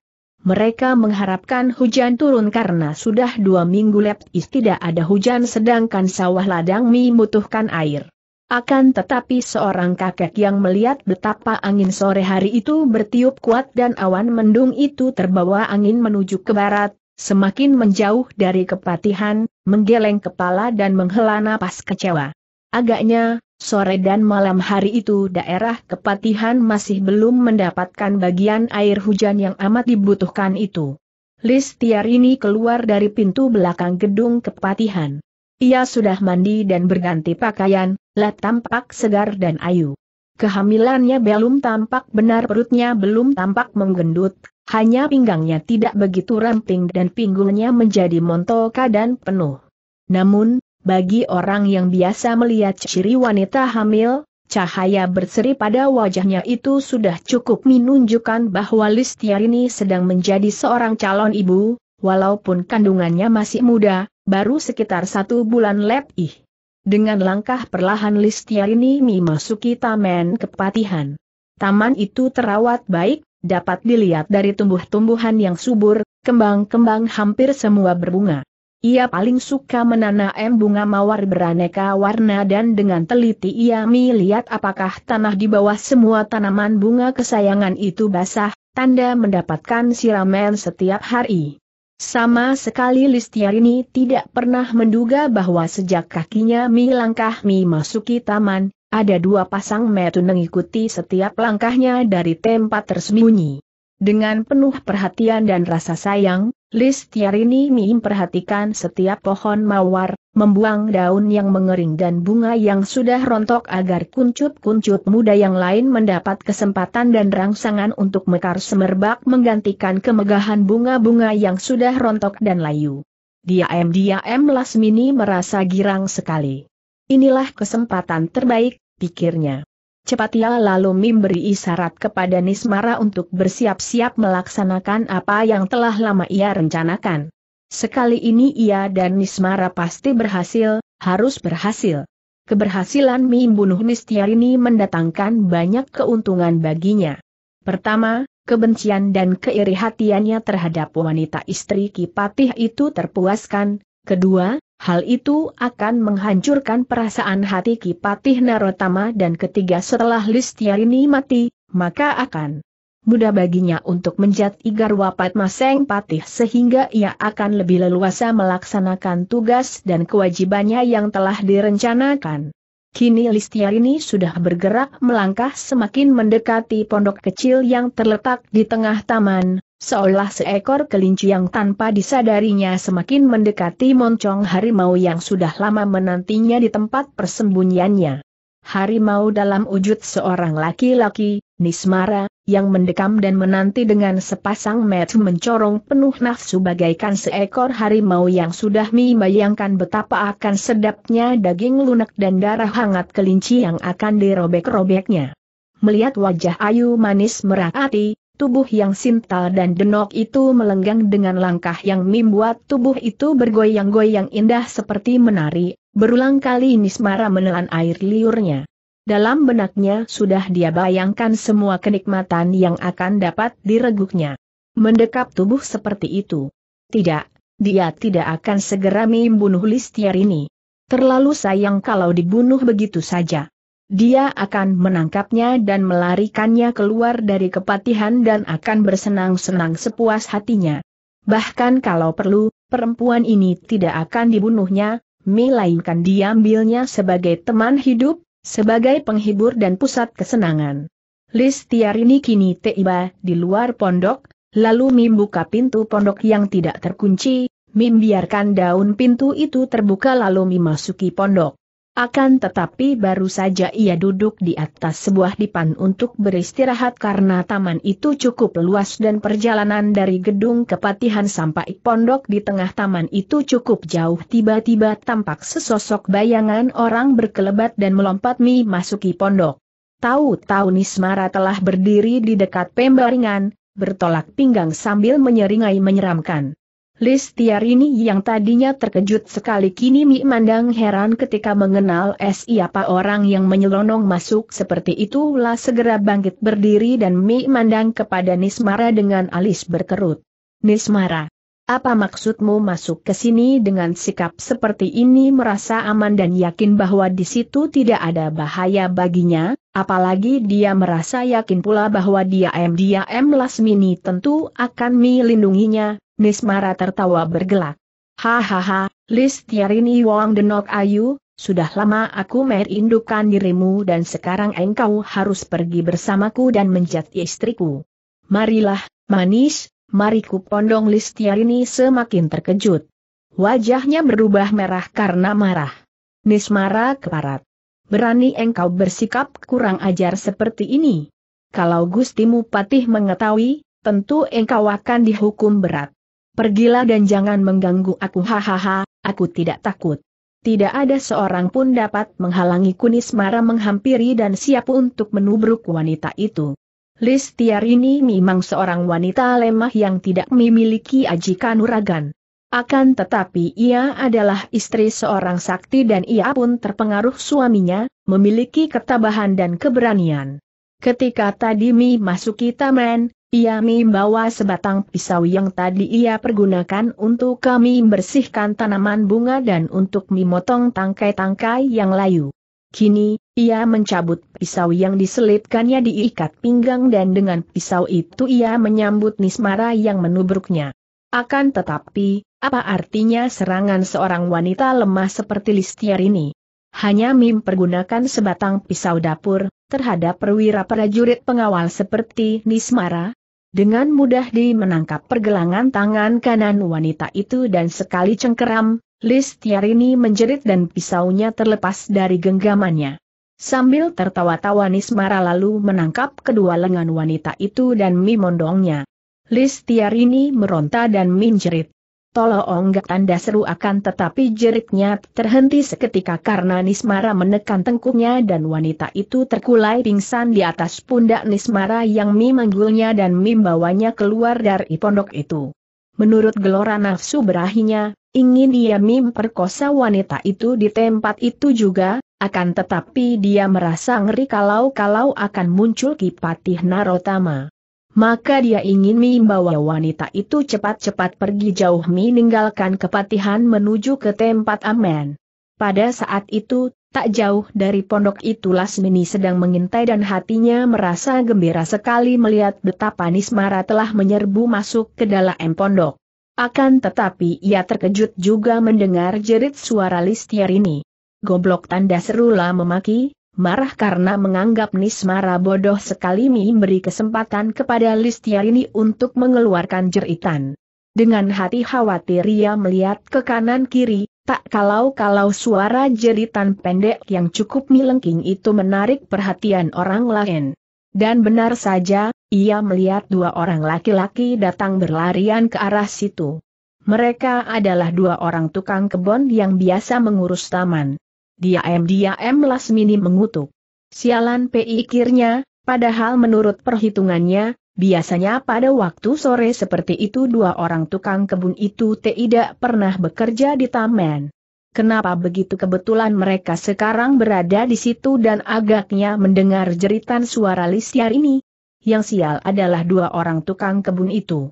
Mereka mengharapkan hujan turun karena sudah dua minggu leptis tidak ada hujan sedangkan sawah ladang Mi membutuhkan air. Akan tetapi seorang kakek yang melihat betapa angin sore hari itu bertiup kuat dan awan mendung itu terbawa angin menuju ke barat, semakin menjauh dari kepatihan, menggeleng kepala dan menghela napas kecewa. Agaknya, Sore dan malam hari itu daerah kepatihan masih belum mendapatkan bagian air hujan yang amat dibutuhkan itu. Listiarini keluar dari pintu belakang gedung kepatihan. Ia sudah mandi dan berganti pakaian, lah tampak segar dan ayu. Kehamilannya belum tampak benar perutnya belum tampak menggendut, hanya pinggangnya tidak begitu ramping dan pinggulnya menjadi montoka dan penuh. Namun, bagi orang yang biasa melihat ciri wanita hamil, cahaya berseri pada wajahnya itu sudah cukup menunjukkan bahwa ini sedang menjadi seorang calon ibu, walaupun kandungannya masih muda, baru sekitar satu bulan lebih. Dengan langkah perlahan ini memasuki Taman Kepatihan. Taman itu terawat baik, dapat dilihat dari tumbuh-tumbuhan yang subur, kembang-kembang hampir semua berbunga. Ia paling suka menanam bunga mawar beraneka warna dan dengan teliti ia melihat apakah tanah di bawah semua tanaman bunga kesayangan itu basah, tanda mendapatkan siraman setiap hari. Sama sekali Listiarini tidak pernah menduga bahwa sejak kakinya Mi langkah Mi masuki taman, ada dua pasang metu mengikuti setiap langkahnya dari tempat tersembunyi. Dengan penuh perhatian dan rasa sayang, Listiarini memperhatikan setiap pohon mawar, membuang daun yang mengering dan bunga yang sudah rontok agar kuncup-kuncup muda yang lain mendapat kesempatan dan rangsangan untuk mekar semerbak menggantikan kemegahan bunga-bunga yang sudah rontok dan layu. Diam-diam Lasmini merasa girang sekali. Inilah kesempatan terbaik, pikirnya. Cepat ia lalu memberi isyarat kepada Nismara untuk bersiap-siap melaksanakan apa yang telah lama ia rencanakan. Sekali ini ia dan Nismara pasti berhasil, harus berhasil. Keberhasilan mim bunuh Nistiar ini mendatangkan banyak keuntungan baginya. Pertama, kebencian dan keirihatiannya terhadap wanita istri Kipatih itu terpuaskan. Kedua, Hal itu akan menghancurkan perasaan hati Kipatih Narotama dan ketiga setelah ini mati, maka akan mudah baginya untuk menjat Igar Wapat Maseng Patih sehingga ia akan lebih leluasa melaksanakan tugas dan kewajibannya yang telah direncanakan. Kini Listiarini sudah bergerak melangkah semakin mendekati pondok kecil yang terletak di tengah taman, Seolah seekor kelinci yang tanpa disadarinya semakin mendekati moncong harimau yang sudah lama menantinya di tempat persembunyiannya. Harimau dalam wujud seorang laki-laki, Nismara, yang mendekam dan menanti dengan sepasang mata mencorong penuh nafsu bagaikan seekor harimau yang sudah membayangkan betapa akan sedapnya daging lunak dan darah hangat kelinci yang akan dirobek-robeknya. Melihat wajah ayu manis merakati, Tubuh yang sintal dan denok itu melenggang dengan langkah yang membuat tubuh itu bergoyang-goyang indah seperti menari, berulang kali Nismara menelan air liurnya. Dalam benaknya sudah dia bayangkan semua kenikmatan yang akan dapat direguknya. Mendekap tubuh seperti itu. Tidak, dia tidak akan segera membunuh Listiar ini. Terlalu sayang kalau dibunuh begitu saja dia akan menangkapnya dan melarikannya keluar dari kepatihan dan akan bersenang-senang sepuas hatinya. Bahkan kalau perlu, perempuan ini tidak akan dibunuhnya, melainkan diambilnya sebagai teman hidup, sebagai penghibur dan pusat kesenangan. Listiarini kini tiba di luar pondok, lalu Mim buka pintu pondok yang tidak terkunci, Mim biarkan daun pintu itu terbuka lalu Mim masuki pondok. Akan tetapi baru saja ia duduk di atas sebuah dipan untuk beristirahat karena taman itu cukup luas dan perjalanan dari gedung kepatihan sampai pondok di tengah taman itu cukup jauh tiba-tiba tampak sesosok bayangan orang berkelebat dan melompat mi masuki pondok. Tahu-tahu Nismara telah berdiri di dekat pembaringan, bertolak pinggang sambil menyeringai menyeramkan ini yang tadinya terkejut sekali kini memandang heran ketika mengenal siapa orang yang menyelonong masuk seperti itulah segera bangkit berdiri dan memandang kepada Nismara dengan alis berkerut. Nismara, apa maksudmu masuk ke sini dengan sikap seperti ini merasa aman dan yakin bahwa di situ tidak ada bahaya baginya, apalagi dia merasa yakin pula bahwa dia M. Dia M. Lasmini tentu akan melindunginya, Nismara tertawa bergelak. Hahaha, Listiarini Wong Denok Ayu, sudah lama aku merindukan dirimu dan sekarang engkau harus pergi bersamaku dan menjadi istriku. Marilah, manis, mariku pondong Listiarini semakin terkejut. Wajahnya berubah merah karena marah. Nismara keparat. Berani engkau bersikap kurang ajar seperti ini. Kalau Gustimu Patih mengetahui, tentu engkau akan dihukum berat. Pergilah dan jangan mengganggu aku hahaha, aku tidak takut. Tidak ada seorang pun dapat menghalangi kunis Mara menghampiri dan siap untuk menubruk wanita itu. Listiar ini memang seorang wanita lemah yang tidak memiliki aji kanuragan. Akan tetapi ia adalah istri seorang sakti dan ia pun terpengaruh suaminya, memiliki ketabahan dan keberanian. Ketika tadi Mi masuki taman, ia membawa sebatang pisau yang tadi ia pergunakan untuk kami bersihkan tanaman bunga dan untuk memotong tangkai-tangkai yang layu. Kini, ia mencabut pisau yang diselipkannya diikat pinggang dan dengan pisau itu ia menyambut Nismara yang menubruknya. Akan tetapi, apa artinya serangan seorang wanita lemah seperti Listiar ini? Hanya Mim pergunakan sebatang pisau dapur, terhadap perwira prajurit pengawal seperti Nismara, dengan mudah dia menangkap pergelangan tangan kanan wanita itu dan sekali cengkeram, Listiarini menjerit dan pisaunya terlepas dari genggamannya. Sambil tertawa-tawa Nismara lalu menangkap kedua lengan wanita itu dan mimondongnya. Listiarini meronta dan menjerit. Tolong oh, gak anda seru akan tetapi jeritnya terhenti seketika karena Nismara menekan tengkuknya dan wanita itu terkulai pingsan di atas pundak Nismara yang Mi menggulnya dan Mi membawanya keluar dari pondok itu. Menurut gelora nafsu berahinya, ingin dia Mi memperkosa wanita itu di tempat itu juga, akan tetapi dia merasa ngeri kalau-kalau akan muncul Kipatih Narotama maka dia ingin membawa wanita itu cepat-cepat pergi jauh meninggalkan kepatihan menuju ke tempat aman. Pada saat itu, tak jauh dari pondok itu Lasmini sedang mengintai dan hatinya merasa gembira sekali melihat betapa Nismara telah menyerbu masuk ke dalam pondok. Akan tetapi ia terkejut juga mendengar jerit suara Listiar ini. Goblok tanda serulah memaki, marah karena menganggap Nismara bodoh sekali memberi kesempatan kepada Listiarini untuk mengeluarkan jeritan. Dengan hati khawatir ia melihat ke kanan kiri, tak kalau-kalau suara jeritan pendek yang cukup milengking itu menarik perhatian orang lain. Dan benar saja, ia melihat dua orang laki-laki datang berlarian ke arah situ. Mereka adalah dua orang tukang kebon yang biasa mengurus taman diam-diam Lasmini mengutuk. Sialan pikirnya, padahal menurut perhitungannya, biasanya pada waktu sore seperti itu dua orang tukang kebun itu tidak pernah bekerja di taman. Kenapa begitu kebetulan mereka sekarang berada di situ dan agaknya mendengar jeritan suara lisiar ini? Yang sial adalah dua orang tukang kebun itu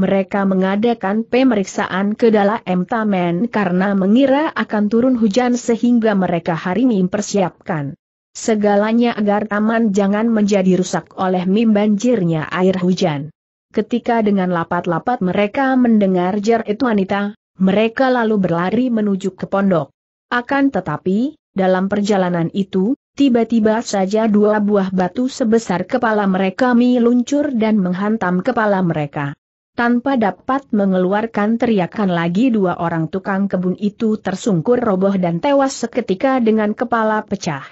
mereka mengadakan pemeriksaan ke dalam taman karena mengira akan turun hujan sehingga mereka hari ini mempersiapkan segalanya agar taman jangan menjadi rusak oleh mim banjirnya air hujan. Ketika dengan lapat-lapat mereka mendengar jerit wanita, mereka lalu berlari menuju ke pondok. Akan tetapi, dalam perjalanan itu, tiba-tiba saja dua buah batu sebesar kepala mereka meluncur dan menghantam kepala mereka. Tanpa dapat mengeluarkan teriakan lagi dua orang tukang kebun itu tersungkur roboh dan tewas seketika dengan kepala pecah.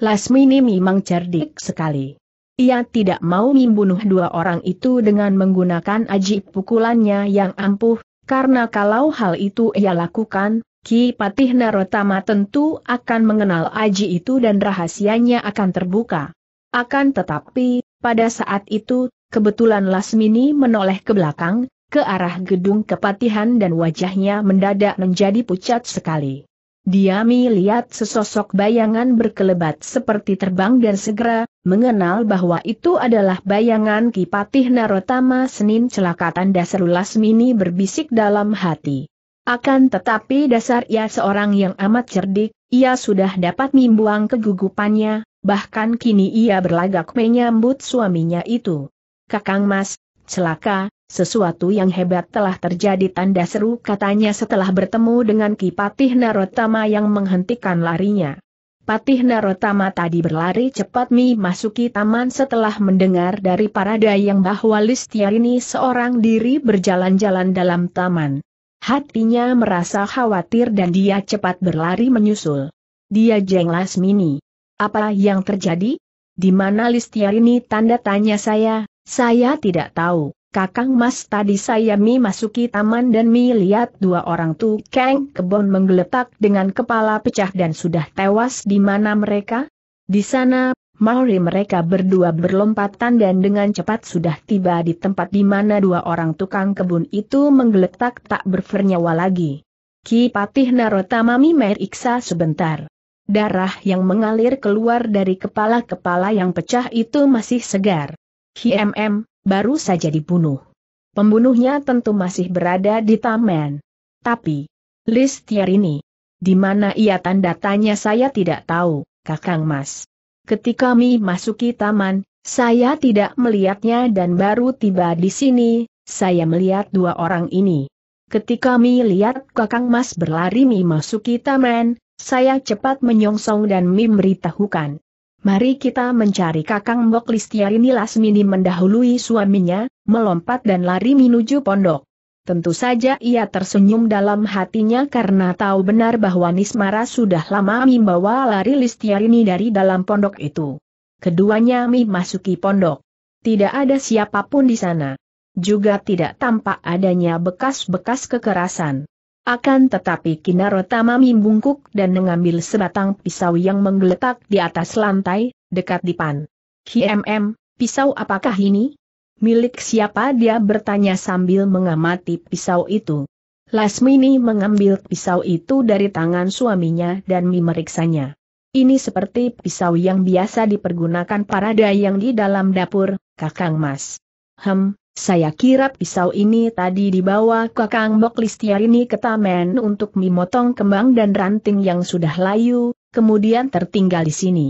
Lasmini memang cerdik sekali. Ia tidak mau membunuh dua orang itu dengan menggunakan aji pukulannya yang ampuh, karena kalau hal itu ia lakukan, Ki Patih Narotama tentu akan mengenal aji itu dan rahasianya akan terbuka. Akan tetapi, pada saat itu, Kebetulan Lasmini menoleh ke belakang, ke arah gedung kepatihan dan wajahnya mendadak menjadi pucat sekali. Dia melihat sesosok bayangan berkelebat seperti terbang dan segera, mengenal bahwa itu adalah bayangan Kipatih Narotama Senin celakatan dasar seru Lasmini berbisik dalam hati. Akan tetapi dasar ia seorang yang amat cerdik, ia sudah dapat membuang kegugupannya, bahkan kini ia berlagak menyambut suaminya itu. Kakang Mas, celaka, sesuatu yang hebat telah terjadi tanda seru katanya setelah bertemu dengan Ki Patih Narotama yang menghentikan larinya. Patih Narotama tadi berlari cepat Mi masuki taman setelah mendengar dari para dayang bahwa Listia ini seorang diri berjalan-jalan dalam taman. Hatinya merasa khawatir dan dia cepat berlari menyusul. Dia jeng Lasmini. Apa yang terjadi? Di mana Listia ini tanda tanya saya, saya tidak tahu, Kakang Mas tadi saya mi masuki taman dan mi lihat dua orang keng kebon menggeletak dengan kepala pecah dan sudah tewas di mana mereka? Di sana, Maori mereka berdua berlompatan dan dengan cepat sudah tiba di tempat di mana dua orang tukang kebun itu menggeletak tak bernyawa lagi. Ki Patih Narotama mi meriksa sebentar. Darah yang mengalir keluar dari kepala-kepala yang pecah itu masih segar. HMM, baru saja dibunuh. Pembunuhnya tentu masih berada di taman. Tapi, Listiar ini, di mana ia tanda tanya saya tidak tahu, Kakang Mas. Ketika kami masuki taman, saya tidak melihatnya dan baru tiba di sini, saya melihat dua orang ini. Ketika kami lihat Kakang Mas berlari mi masuki taman, saya cepat menyongsong dan memberitahukan. Mari kita mencari kakang Mbok Listiarini Lasmini mendahului suaminya, melompat dan lari menuju pondok. Tentu saja ia tersenyum dalam hatinya karena tahu benar bahwa Nismara sudah lama membawa lari Listiarini dari dalam pondok itu. Keduanya memasuki pondok. Tidak ada siapapun di sana. Juga tidak tampak adanya bekas-bekas kekerasan. Akan tetapi Kinarotama membungkuk dan mengambil sebatang pisau yang menggeletak di atas lantai, dekat dipan. pan. KMM, pisau apakah ini? Milik siapa dia bertanya sambil mengamati pisau itu. Lasmini mengambil pisau itu dari tangan suaminya dan memeriksanya. Ini seperti pisau yang biasa dipergunakan para dayang di dalam dapur, Kakang Mas. Hem, saya kira pisau ini tadi dibawa kakang Bok Listiarini ke taman untuk memotong kembang dan ranting yang sudah layu, kemudian tertinggal di sini.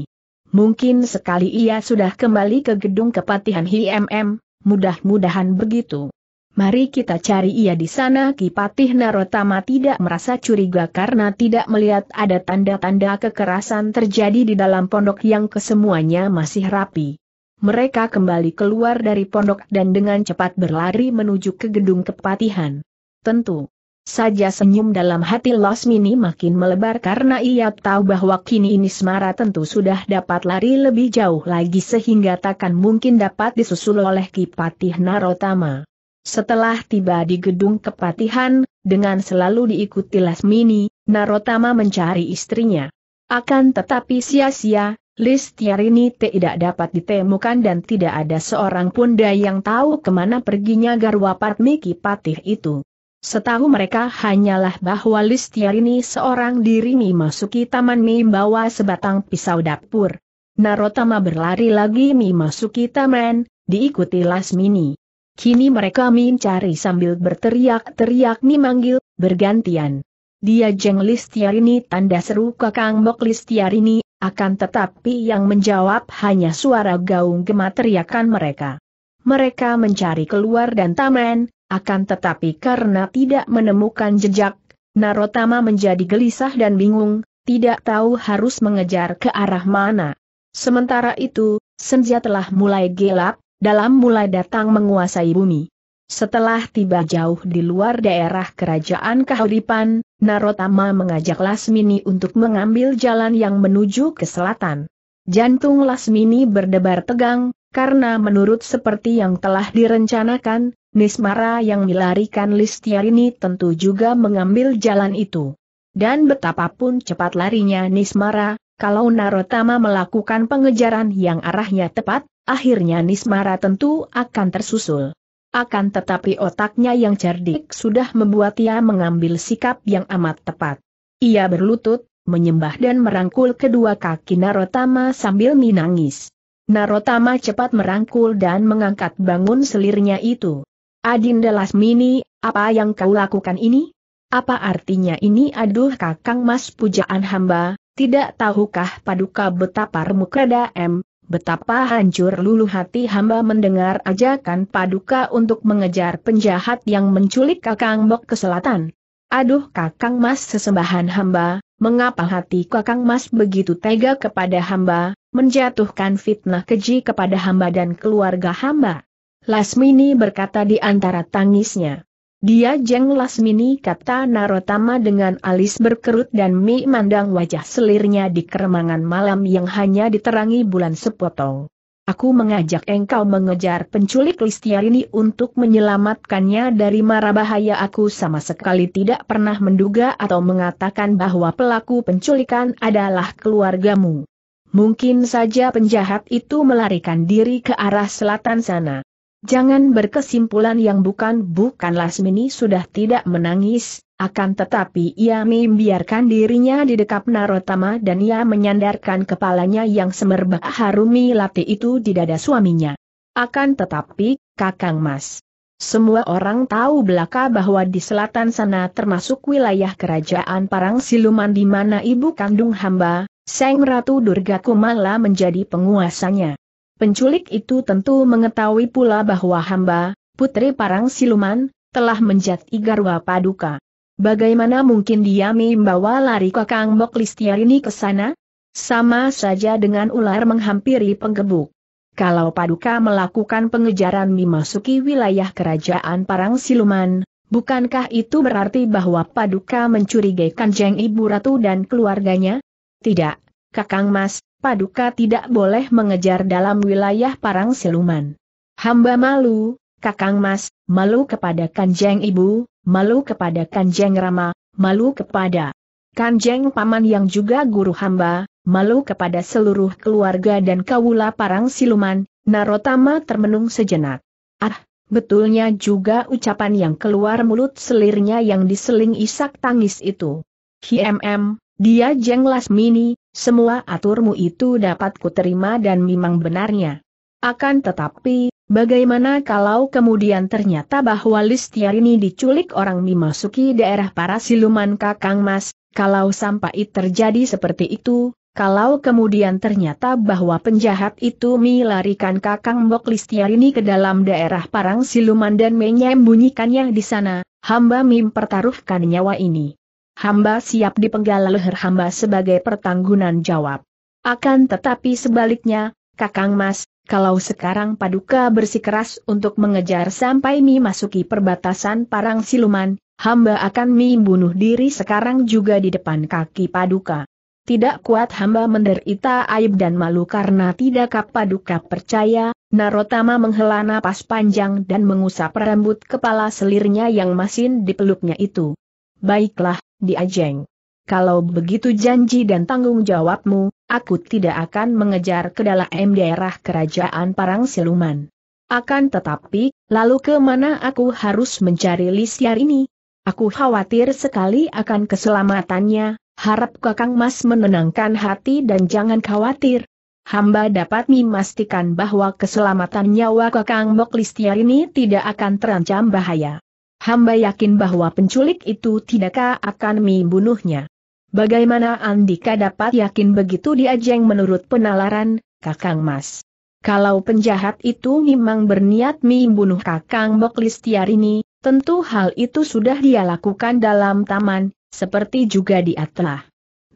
Mungkin sekali ia sudah kembali ke gedung kepatihan HMM, mudah-mudahan begitu. Mari kita cari ia di sana Kipatih Narotama tidak merasa curiga karena tidak melihat ada tanda-tanda kekerasan terjadi di dalam pondok yang kesemuanya masih rapi. Mereka kembali keluar dari pondok dan dengan cepat berlari menuju ke gedung kepatihan. Tentu saja senyum dalam hati Losmini makin melebar karena ia tahu bahwa kini ini Semara tentu sudah dapat lari lebih jauh lagi sehingga takkan mungkin dapat disusul oleh Kipatih Narotama. Setelah tiba di gedung kepatihan, dengan selalu diikuti Lasmini, Narotama mencari istrinya. Akan tetapi sia-sia, Lis ini tidak dapat ditemukan dan tidak ada seorang pun yang tahu kemana perginya Garwa Patmiki Patih itu. Setahu mereka hanyalah bahwa Lis ini seorang diri memasuki taman membawa sebatang pisau dapur. Narotama berlari lagi memasuki taman, diikuti Lasmini. Kini mereka mencari sambil berteriak-teriak memanggil, bergantian. Dia jeng ini tanda seru kakang Bok ini. Akan tetapi yang menjawab hanya suara gaung gema teriakan mereka. Mereka mencari keluar dan taman, akan tetapi karena tidak menemukan jejak, Narotama menjadi gelisah dan bingung, tidak tahu harus mengejar ke arah mana. Sementara itu, senja telah mulai gelap, dalam mulai datang menguasai bumi. Setelah tiba jauh di luar daerah kerajaan Kahuripan, Narotama mengajak Lasmini untuk mengambil jalan yang menuju ke selatan. Jantung Lasmini berdebar tegang, karena menurut seperti yang telah direncanakan, Nismara yang melarikan Listiarini tentu juga mengambil jalan itu. Dan betapapun cepat larinya Nismara, kalau Narotama melakukan pengejaran yang arahnya tepat, akhirnya Nismara tentu akan tersusul. Akan tetapi otaknya yang cerdik sudah membuat ia mengambil sikap yang amat tepat. Ia berlutut, menyembah dan merangkul kedua kaki Narotama sambil menangis. Narotama cepat merangkul dan mengangkat bangun selirnya itu. Adinda Lasmini, apa yang kau lakukan ini? Apa artinya ini aduh kakang mas pujaan hamba, tidak tahukah paduka betapa remuk M, Betapa hancur luluh hati hamba mendengar ajakan paduka untuk mengejar penjahat yang menculik Kakang Bok ke selatan. Aduh Kakang Mas sesembahan hamba, mengapa hati Kakang Mas begitu tega kepada hamba, menjatuhkan fitnah keji kepada hamba dan keluarga hamba? Lasmini berkata di antara tangisnya. Dia Jeng Lasmini kata Narotama dengan alis berkerut dan mi mandang wajah selirnya di keremangan malam yang hanya diterangi bulan sepotong. Aku mengajak engkau mengejar penculik Listia Listiarini untuk menyelamatkannya dari mara bahaya aku sama sekali tidak pernah menduga atau mengatakan bahwa pelaku penculikan adalah keluargamu. Mungkin saja penjahat itu melarikan diri ke arah selatan sana. Jangan berkesimpulan yang bukan-bukan Lasmini sudah tidak menangis, akan tetapi ia membiarkan dirinya di dekap Narotama dan ia menyandarkan kepalanya yang semerbak harumi lati itu di dada suaminya. Akan tetapi, Kakang Mas. Semua orang tahu belaka bahwa di selatan sana termasuk wilayah kerajaan Parang Siluman di mana ibu kandung hamba, Seng Ratu Durga Kumala menjadi penguasanya. Penculik itu tentu mengetahui pula bahwa hamba, putri parang siluman, telah menjati garwa paduka. Bagaimana mungkin dia membawa lari kakang Bok ini ke sana? Sama saja dengan ular menghampiri penggebuk. Kalau paduka melakukan pengejaran memasuki wilayah kerajaan parang siluman, bukankah itu berarti bahwa paduka mencurigai kanjeng ibu ratu dan keluarganya? Tidak, kakang mas, Paduka tidak boleh mengejar dalam wilayah parang siluman. Hamba malu, Kakang Mas, malu kepada Kanjeng Ibu, malu kepada Kanjeng Rama, malu kepada Kanjeng Paman yang juga guru hamba, malu kepada seluruh keluarga dan kawula parang siluman, Narotama termenung sejenak. Ah, betulnya juga ucapan yang keluar mulut selirnya yang diseling isak tangis itu. HMM, dia Jeng Lasmini, semua aturmu itu dapat kuterima dan memang benarnya. Akan tetapi, bagaimana kalau kemudian ternyata bahwa Listiar ini diculik orang memasuki daerah para siluman kakang mas, kalau sampai terjadi seperti itu, kalau kemudian ternyata bahwa penjahat itu melarikan kakang Mbok Listiar ini ke dalam daerah parang siluman dan menyembunyikannya di sana, hamba mempertaruhkan nyawa ini. Hamba siap dipenggal leher hamba sebagai pertanggungan jawab. Akan tetapi sebaliknya, Kakang Mas, kalau sekarang Paduka bersikeras untuk mengejar sampai Mi masuki perbatasan Parang Siluman, hamba akan Mi bunuh diri sekarang juga di depan kaki Paduka. Tidak kuat hamba menderita aib dan malu karena tidak kapaduka percaya, Narotama menghela napas panjang dan mengusap rambut kepala selirnya yang masin dipeluknya itu. Baiklah, Diajeng, Kalau begitu janji dan tanggung jawabmu, aku tidak akan mengejar ke dalam daerah kerajaan Parang Siluman. Akan tetapi, lalu ke mana aku harus mencari lisiar ini? Aku khawatir sekali akan keselamatannya, harap Kakang Mas menenangkan hati dan jangan khawatir. Hamba dapat memastikan bahwa keselamatan nyawa Kakang Mok Listiar ini tidak akan terancam bahaya. Hamba yakin bahwa penculik itu tidak akan membunuhnya. Bagaimana Andika dapat yakin begitu diajeng menurut penalaran, Kakang Mas? Kalau penjahat itu memang berniat membunuh Kakang Boklistiar ini, tentu hal itu sudah dia lakukan dalam taman, seperti juga di atlah.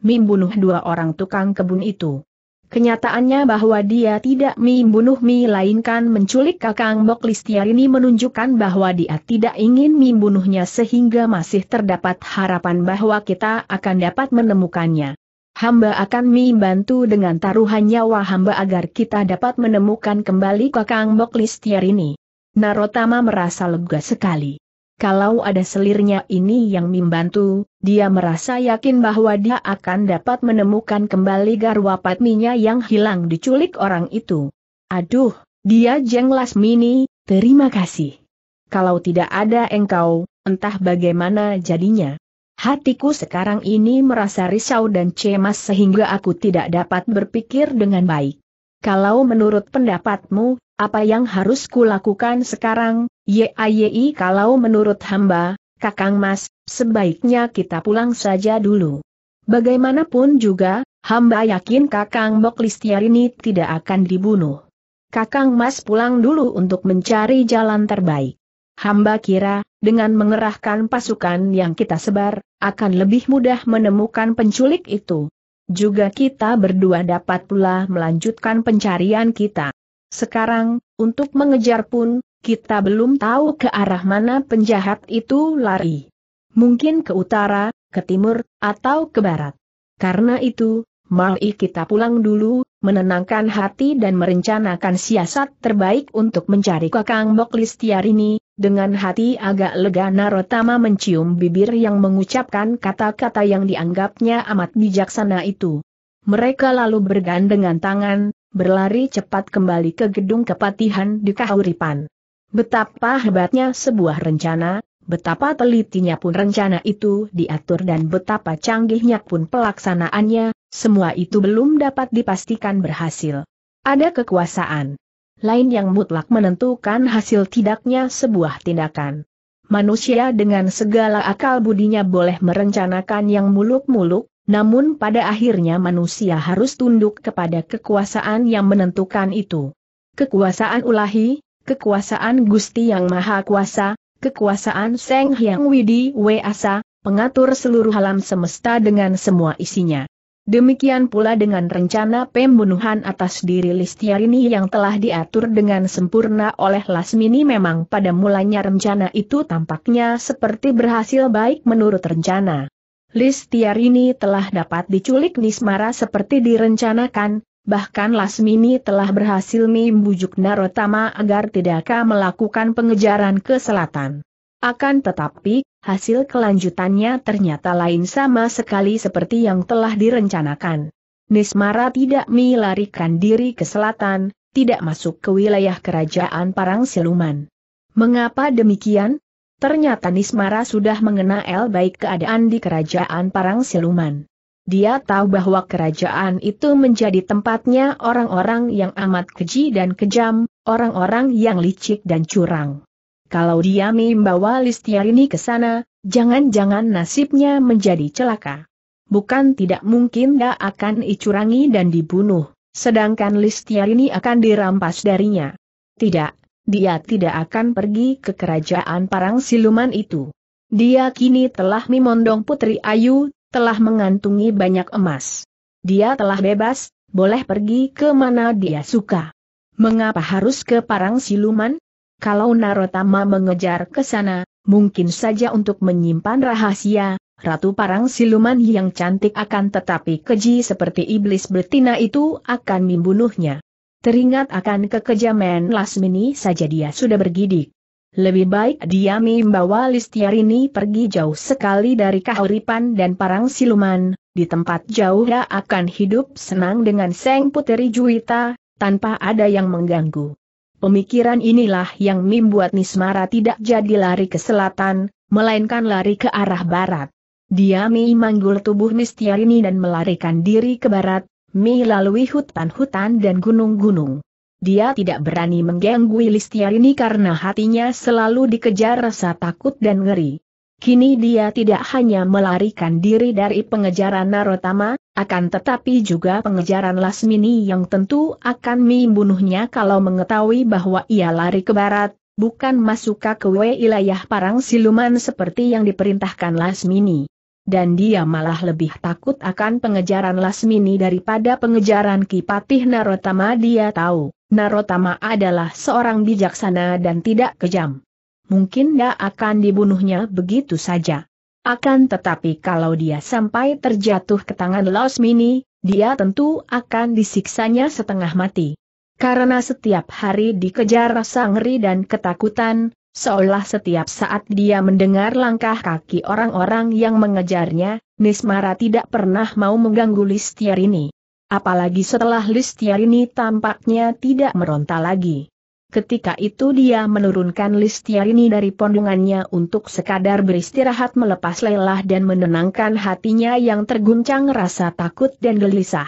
membunuh dua orang tukang kebun itu. Kenyataannya bahwa dia tidak membunuh Mi melainkan menculik Kakang Bok Listiar ini menunjukkan bahwa dia tidak ingin membunuhnya sehingga masih terdapat harapan bahwa kita akan dapat menemukannya. Hamba akan membantu dengan taruhan nyawa hamba agar kita dapat menemukan kembali Kakang Bok Listiar ini. Narotama merasa lega sekali. Kalau ada selirnya ini yang membantu, dia merasa yakin bahwa dia akan dapat menemukan kembali garwa patminya yang hilang diculik orang itu. Aduh, dia jenglas mini. terima kasih. Kalau tidak ada engkau, entah bagaimana jadinya. Hatiku sekarang ini merasa risau dan cemas sehingga aku tidak dapat berpikir dengan baik. Kalau menurut pendapatmu, apa yang harus kulakukan sekarang, Yayi kalau menurut hamba, Kakang Mas, sebaiknya kita pulang saja dulu. Bagaimanapun juga, hamba yakin Kakang Bok ini tidak akan dibunuh. Kakang Mas pulang dulu untuk mencari jalan terbaik. Hamba kira, dengan mengerahkan pasukan yang kita sebar, akan lebih mudah menemukan penculik itu. Juga kita berdua dapat pula melanjutkan pencarian kita. Sekarang, untuk mengejar pun, kita belum tahu ke arah mana penjahat itu lari. Mungkin ke utara, ke timur, atau ke barat. Karena itu, mari kita pulang dulu, menenangkan hati dan merencanakan siasat terbaik untuk mencari kakang Bok ini. Dengan hati agak lega Narotama mencium bibir yang mengucapkan kata-kata yang dianggapnya amat bijaksana itu. Mereka lalu bergandengan tangan, berlari cepat kembali ke gedung kepatihan di Kahuripan. Betapa hebatnya sebuah rencana, betapa telitinya pun rencana itu diatur dan betapa canggihnya pun pelaksanaannya, semua itu belum dapat dipastikan berhasil. Ada kekuasaan lain yang mutlak menentukan hasil tidaknya sebuah tindakan. Manusia dengan segala akal budinya boleh merencanakan yang muluk-muluk, namun pada akhirnya manusia harus tunduk kepada kekuasaan yang menentukan itu. Kekuasaan ulahi, kekuasaan Gusti Yang Maha Kuasa, kekuasaan Seng Hyang Widi Weasa, pengatur seluruh alam semesta dengan semua isinya. Demikian pula dengan rencana pembunuhan atas diri Listiarini yang telah diatur dengan sempurna oleh Lasmini memang pada mulanya rencana itu tampaknya seperti berhasil baik menurut rencana. Listiarini telah dapat diculik Nismara seperti direncanakan, Bahkan Lasmini telah berhasil membujuk Narotama agar tidakkah melakukan pengejaran ke selatan. Akan tetapi, hasil kelanjutannya ternyata lain sama sekali seperti yang telah direncanakan. Nismara tidak melarikan diri ke selatan, tidak masuk ke wilayah kerajaan Parang Siluman. Mengapa demikian? Ternyata Nismara sudah mengenal baik keadaan di kerajaan Parang Siluman. Dia tahu bahwa kerajaan itu menjadi tempatnya orang-orang yang amat keji dan kejam, orang-orang yang licik dan curang. Kalau dia membawa Listiarini ke sana, jangan-jangan nasibnya menjadi celaka. Bukan tidak mungkin dia akan dicurangi dan dibunuh, sedangkan Listiarini akan dirampas darinya. Tidak, dia tidak akan pergi ke kerajaan parang siluman itu. Dia kini telah memondong Putri Ayu, telah mengantungi banyak emas. Dia telah bebas, boleh pergi ke mana dia suka. Mengapa harus ke parang siluman? Kalau Narotama mengejar ke sana, mungkin saja untuk menyimpan rahasia, Ratu Parang Siluman yang cantik akan tetapi keji seperti iblis betina itu akan membunuhnya. Teringat akan kekejaman Lasmini saja dia sudah bergidik. Lebih baik dia membawa ini pergi jauh sekali dari kahuripan dan parang siluman, di tempat jauh dia akan hidup senang dengan Seng Puteri Juwita, tanpa ada yang mengganggu. Pemikiran inilah yang membuat Nismara tidak jadi lari ke selatan, melainkan lari ke arah barat. Dia manggul tubuh Nistiarini dan melarikan diri ke barat, Mi hutan-hutan dan gunung-gunung. Dia tidak berani mengganggu Listiarini karena hatinya selalu dikejar rasa takut dan ngeri. Kini dia tidak hanya melarikan diri dari pengejaran Narotama, akan tetapi juga pengejaran Lasmini yang tentu akan membunuhnya kalau mengetahui bahwa ia lari ke barat, bukan masuk ke wilayah parang siluman seperti yang diperintahkan Lasmini. Dan dia malah lebih takut akan pengejaran Lasmini daripada pengejaran Kipatih Narotama dia tahu. Narotama adalah seorang bijaksana dan tidak kejam. Mungkin dia akan dibunuhnya begitu saja. Akan tetapi kalau dia sampai terjatuh ke tangan Laos Mini, dia tentu akan disiksanya setengah mati. Karena setiap hari dikejar rasa ngeri dan ketakutan, Seolah setiap saat dia mendengar langkah kaki orang-orang yang mengejarnya, Nismara tidak pernah mau mengganggu Listier ini. Apalagi setelah Listiarini tampaknya tidak meronta lagi. Ketika itu dia menurunkan Listiarini dari pondungannya untuk sekadar beristirahat melepas lelah dan menenangkan hatinya yang terguncang rasa takut dan gelisah.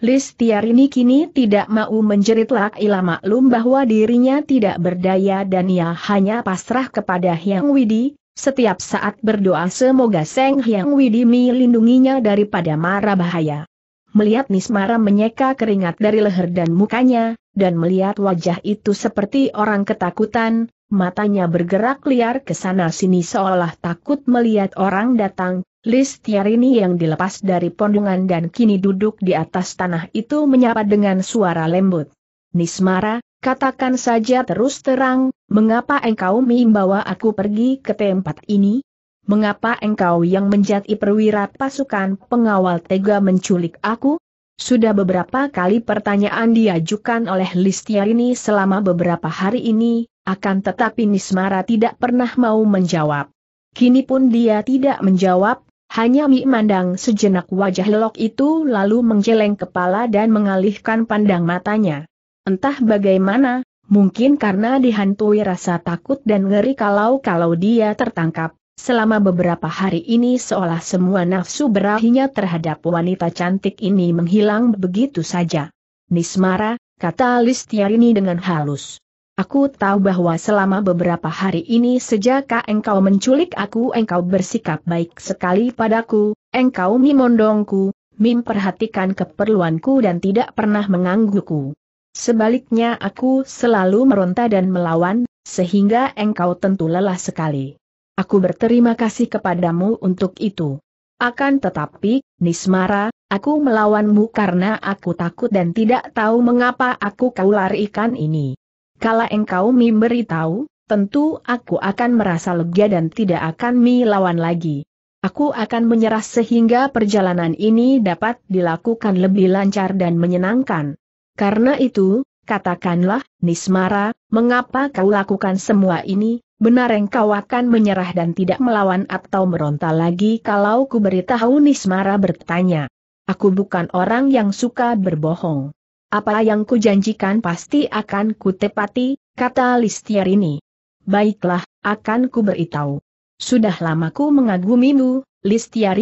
Listiarini kini tidak mau menjerit Laila maklum bahwa dirinya tidak berdaya dan ia hanya pasrah kepada Hyang Widi, setiap saat berdoa semoga Seng Hyang Widi melindunginya daripada mara bahaya melihat Nismara menyeka keringat dari leher dan mukanya, dan melihat wajah itu seperti orang ketakutan, matanya bergerak liar ke sana sini seolah takut melihat orang datang, ini yang dilepas dari pondungan dan kini duduk di atas tanah itu menyapa dengan suara lembut. Nismara, katakan saja terus terang, mengapa engkau membawa aku pergi ke tempat ini? mengapa engkau yang menjadi perwira pasukan pengawal tega menculik aku? Sudah beberapa kali pertanyaan diajukan oleh Listia ini selama beberapa hari ini, akan tetapi Nismara tidak pernah mau menjawab. Kini pun dia tidak menjawab, hanya memandang sejenak wajah lelok itu lalu menggeleng kepala dan mengalihkan pandang matanya. Entah bagaimana, mungkin karena dihantui rasa takut dan ngeri kalau-kalau dia tertangkap, Selama beberapa hari ini seolah semua nafsu berahinya terhadap wanita cantik ini menghilang begitu saja. Nismara, kata Listiarini dengan halus. Aku tahu bahwa selama beberapa hari ini sejak engkau menculik aku engkau bersikap baik sekali padaku, engkau mimondongku, perhatikan keperluanku dan tidak pernah menganggukku. Sebaliknya aku selalu meronta dan melawan, sehingga engkau tentu lelah sekali. Aku berterima kasih kepadamu untuk itu. Akan tetapi, Nismara, aku melawanmu karena aku takut dan tidak tahu mengapa aku kau larikan ini. Kala engkau memberi tahu, tentu aku akan merasa lega dan tidak akan melawan lagi. Aku akan menyerah sehingga perjalanan ini dapat dilakukan lebih lancar dan menyenangkan. Karena itu, Katakanlah, Nismara, mengapa kau lakukan semua ini, benar engkau akan menyerah dan tidak melawan atau meronta lagi kalau ku beritahu Nismara bertanya. Aku bukan orang yang suka berbohong. Apa yang kujanjikan pasti akan kutepati, kata Listiar ini. Baiklah, akan ku beritahu. Sudah lama ku mengagumimu, Listiar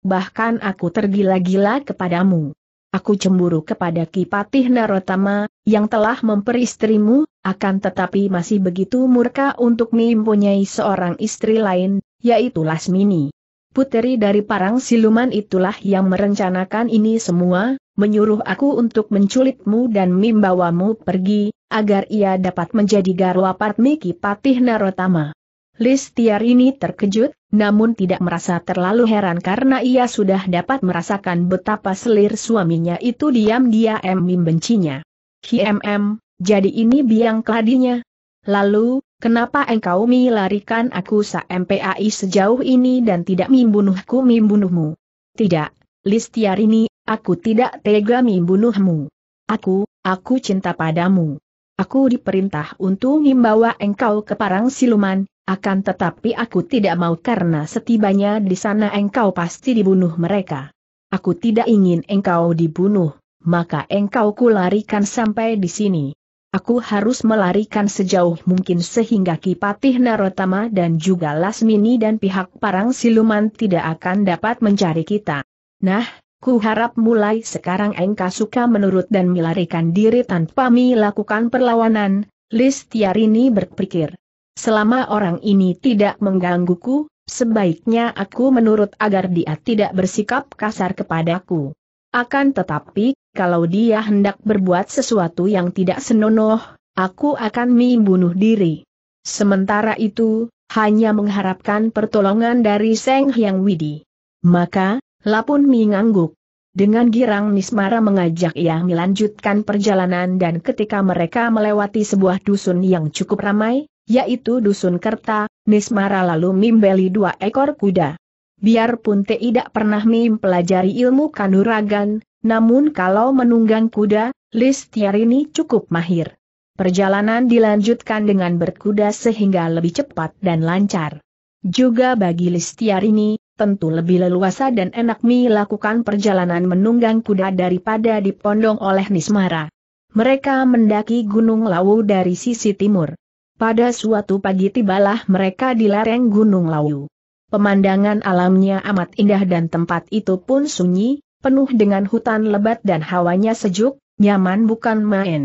bahkan aku tergila-gila kepadamu. Aku cemburu kepada Kipatih Narotama, yang telah memperistrimu, akan tetapi masih begitu murka untuk mempunyai seorang istri lain, yaitu Lasmini. Puteri dari parang siluman itulah yang merencanakan ini semua, menyuruh aku untuk menculikmu dan membawamu pergi, agar ia dapat menjadi garwa Patmi Kipatih Narotama. Listiar ini terkejut, namun tidak merasa terlalu heran karena ia sudah dapat merasakan betapa selir suaminya itu diam-diam membencinya. Hmm, jadi ini biang keladinya. Lalu, kenapa engkau melarikan aku sampai sejauh ini dan tidak membunuhku membunuhmu? Tidak, Listiar ini, aku tidak tega membunuhmu. Aku, aku cinta padamu. Aku diperintah untuk membawa engkau ke parang siluman, akan tetapi aku tidak mau karena setibanya di sana engkau pasti dibunuh mereka. Aku tidak ingin engkau dibunuh, maka engkau kularikan sampai di sini. Aku harus melarikan sejauh mungkin sehingga Kipatih Narotama dan juga Lasmini dan pihak parang siluman tidak akan dapat mencari kita. Nah, ku harap mulai sekarang engkau suka menurut dan melarikan diri tanpa melakukan perlawanan, Listiarini berpikir. Selama orang ini tidak menggangguku, sebaiknya aku menurut agar dia tidak bersikap kasar kepadaku. Akan tetapi, kalau dia hendak berbuat sesuatu yang tidak senonoh, aku akan membunuh diri. Sementara itu, hanya mengharapkan pertolongan dari Seng Hyang Widi. Maka, Lapun Mi ngangguk. Dengan girang Nismara mengajak ia melanjutkan perjalanan dan ketika mereka melewati sebuah dusun yang cukup ramai, yaitu Dusun Kerta, Nismara lalu mimbeli dua ekor kuda. Biarpun tidak pernah mempelajari ilmu kanuragan, namun kalau menunggang kuda, ini cukup mahir. Perjalanan dilanjutkan dengan berkuda sehingga lebih cepat dan lancar. Juga bagi ini, tentu lebih leluasa dan enak melakukan perjalanan menunggang kuda daripada dipondong oleh Nismara. Mereka mendaki Gunung Lawu dari sisi timur. Pada suatu pagi tibalah mereka di lereng Gunung Lawu. Pemandangan alamnya amat indah dan tempat itu pun sunyi, penuh dengan hutan lebat dan hawanya sejuk, nyaman bukan main.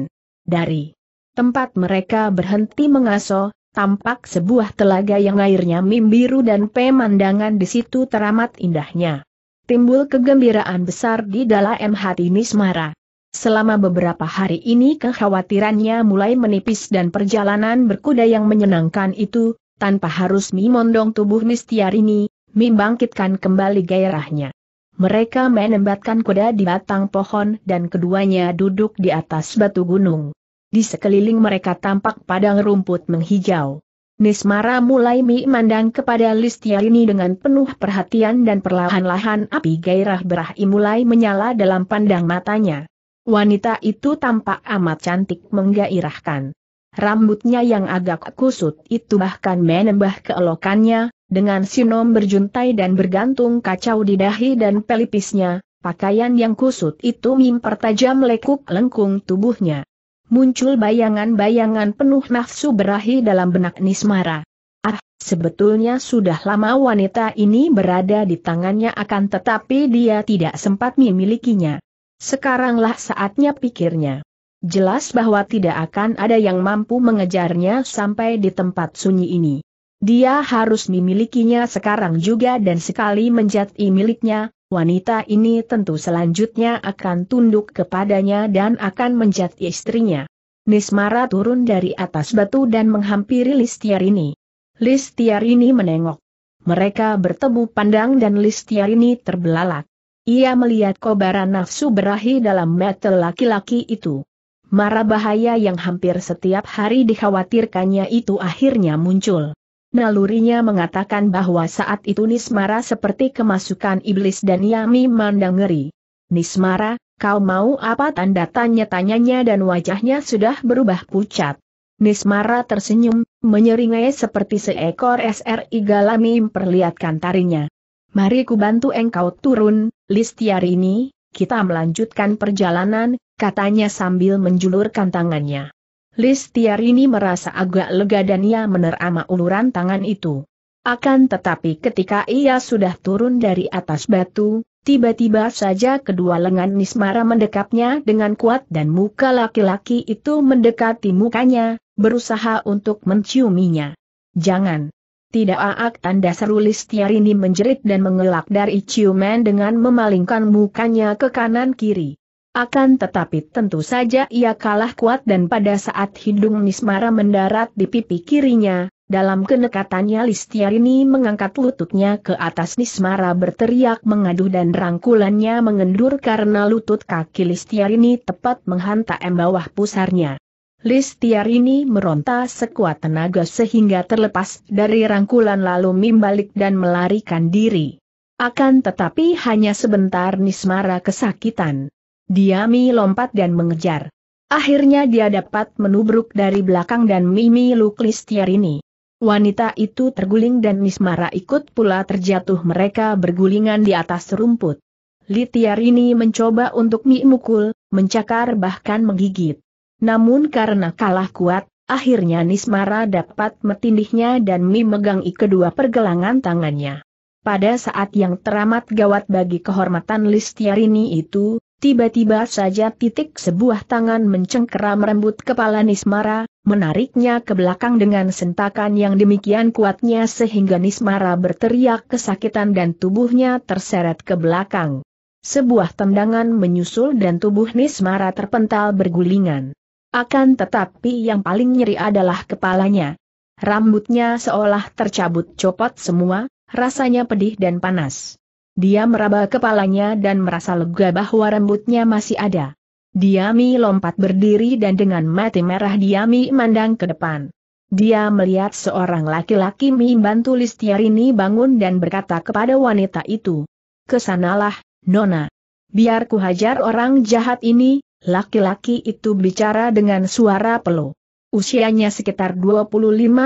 Dari tempat mereka berhenti mengaso, tampak sebuah telaga yang airnya biru dan pemandangan di situ teramat indahnya. Timbul kegembiraan besar di dalam hati Nismara. Selama beberapa hari ini kekhawatirannya mulai menipis dan perjalanan berkuda yang menyenangkan itu, tanpa harus memondong tubuh ini, membangkitkan kembali gairahnya. Mereka menembatkan kuda di batang pohon dan keduanya duduk di atas batu gunung. Di sekeliling mereka tampak padang rumput menghijau. Nismara mulai memandang kepada Listiarini dengan penuh perhatian dan perlahan-lahan api gairah berahi mulai menyala dalam pandang matanya. Wanita itu tampak amat cantik menggairahkan. Rambutnya yang agak kusut itu bahkan menembah keelokannya, dengan sinom berjuntai dan bergantung kacau di dahi dan pelipisnya, pakaian yang kusut itu mempertajam lekuk lengkung tubuhnya. Muncul bayangan-bayangan penuh nafsu berahi dalam benak Nismara. Ah, sebetulnya sudah lama wanita ini berada di tangannya akan tetapi dia tidak sempat memilikinya. Sekaranglah saatnya pikirnya. Jelas bahwa tidak akan ada yang mampu mengejarnya sampai di tempat sunyi ini. Dia harus memilikinya sekarang juga dan sekali menjadi miliknya, wanita ini tentu selanjutnya akan tunduk kepadanya dan akan menjadi istrinya. Nismara turun dari atas batu dan menghampiri Listiarini. Listiarini menengok. Mereka bertemu pandang dan Listiarini terbelalak. Ia melihat kobaran nafsu berahi dalam mata laki-laki itu. Mara bahaya yang hampir setiap hari dikhawatirkannya itu akhirnya muncul. Nalurinya mengatakan bahwa saat itu Nismara seperti kemasukan iblis dan Yami mandang ngeri. Nismara, kau mau apa tanda tanya-tanyanya dan wajahnya sudah berubah pucat. Nismara tersenyum, menyeringai seperti seekor SRI galami memperlihatkan tarinya. Mari ku bantu engkau turun, ini. kita melanjutkan perjalanan, katanya sambil menjulurkan tangannya. ini merasa agak lega dan ia menerama uluran tangan itu. Akan tetapi ketika ia sudah turun dari atas batu, tiba-tiba saja kedua lengan Nismara mendekapnya dengan kuat dan muka laki-laki itu mendekati mukanya, berusaha untuk menciuminya. Jangan, tidak aak tanda seru ini menjerit dan mengelak dari ciuman dengan memalingkan mukanya ke kanan kiri. Akan tetapi tentu saja ia kalah kuat dan pada saat hidung Nismara mendarat di pipi kirinya, dalam kenekatannya Listiarini mengangkat lututnya ke atas Nismara berteriak mengadu dan rangkulannya mengendur karena lutut kaki Listiarini tepat menghantam bawah pusarnya ini meronta sekuat tenaga sehingga terlepas dari rangkulan lalu mimbalik dan melarikan diri. Akan tetapi hanya sebentar Nismara kesakitan. Diami lompat dan mengejar. Akhirnya dia dapat menubruk dari belakang dan Mimi Luk ini. Wanita itu terguling dan Nismara ikut pula terjatuh mereka bergulingan di atas rumput. ini mencoba untuk mukul, mencakar bahkan menggigit. Namun karena kalah kuat, akhirnya Nismara dapat metindihnya dan Mi kedua pergelangan tangannya. Pada saat yang teramat gawat bagi kehormatan Listiarini itu, tiba-tiba saja titik sebuah tangan mencengkeram rambut kepala Nismara, menariknya ke belakang dengan sentakan yang demikian kuatnya sehingga Nismara berteriak kesakitan dan tubuhnya terseret ke belakang. Sebuah tendangan menyusul dan tubuh Nismara terpental bergulingan. Akan tetapi yang paling nyeri adalah kepalanya. Rambutnya seolah tercabut copot semua, rasanya pedih dan panas. Dia meraba kepalanya dan merasa lega bahwa rambutnya masih ada. Diami lompat berdiri dan dengan mati merah Diami mandang ke depan. Dia melihat seorang laki-laki membantu ini bangun dan berkata kepada wanita itu. Kesanalah, Nona. Biar ku hajar orang jahat ini, Laki-laki itu bicara dengan suara peluh. Usianya sekitar 25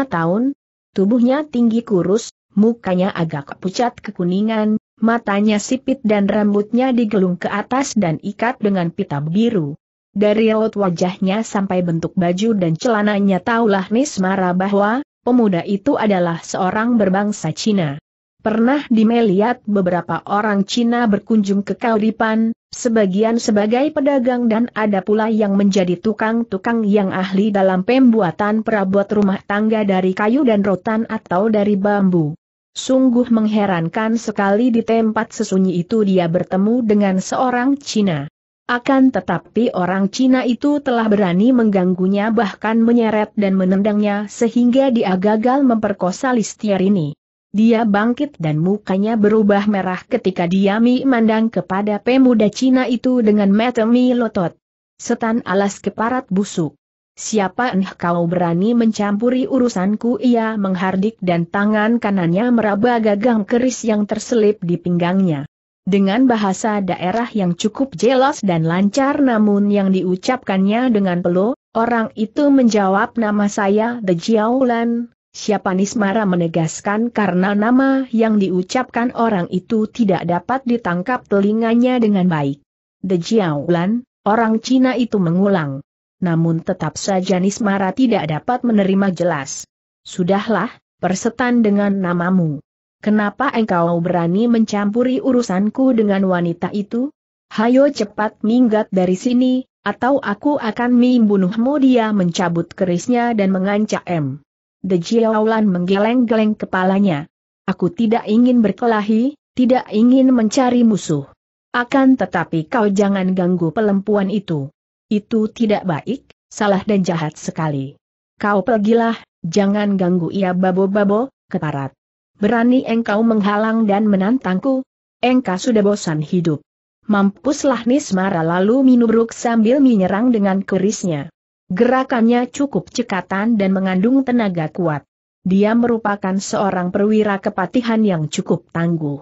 tahun, tubuhnya tinggi kurus, mukanya agak pucat kekuningan, matanya sipit dan rambutnya digelung ke atas dan ikat dengan pita biru. Dari raut wajahnya sampai bentuk baju dan celananya taulah Nismara bahwa, pemuda itu adalah seorang berbangsa Cina. Pernah Dime beberapa orang Cina berkunjung ke Kaudipan, sebagian sebagai pedagang dan ada pula yang menjadi tukang-tukang yang ahli dalam pembuatan perabot rumah tangga dari kayu dan rotan atau dari bambu. Sungguh mengherankan sekali di tempat sesunyi itu dia bertemu dengan seorang Cina. Akan tetapi orang Cina itu telah berani mengganggunya bahkan menyeret dan menendangnya sehingga dia gagal memperkosa ini. Dia bangkit dan mukanya berubah merah ketika dia memandang kepada pemuda Cina itu dengan mata melotot. Setan alas keparat busuk. Siapa enh kau berani mencampuri urusanku? Ia menghardik dan tangan kanannya meraba gagang keris yang terselip di pinggangnya. Dengan bahasa daerah yang cukup jelas dan lancar namun yang diucapkannya dengan peluh, orang itu menjawab nama saya The Jiaolan, Siapa Nismara menegaskan karena nama yang diucapkan orang itu tidak dapat ditangkap telinganya dengan baik. De Jiaolan, orang Cina itu mengulang. Namun tetap saja Nismara tidak dapat menerima jelas. Sudahlah, persetan dengan namamu. Kenapa engkau berani mencampuri urusanku dengan wanita itu? Hayo cepat minggat dari sini, atau aku akan membunuhmu dia mencabut kerisnya dan mengancam. De Jiaolan menggeleng-geleng kepalanya. Aku tidak ingin berkelahi, tidak ingin mencari musuh. Akan tetapi kau jangan ganggu perempuan itu. Itu tidak baik, salah dan jahat sekali. Kau pergilah, jangan ganggu ia babo-babo, keparat. Berani engkau menghalang dan menantangku? Engkau sudah bosan hidup. Mampuslah Nismara lalu minubruk sambil menyerang dengan kerisnya. Gerakannya cukup cekatan dan mengandung tenaga kuat. Dia merupakan seorang perwira kepatihan yang cukup tangguh.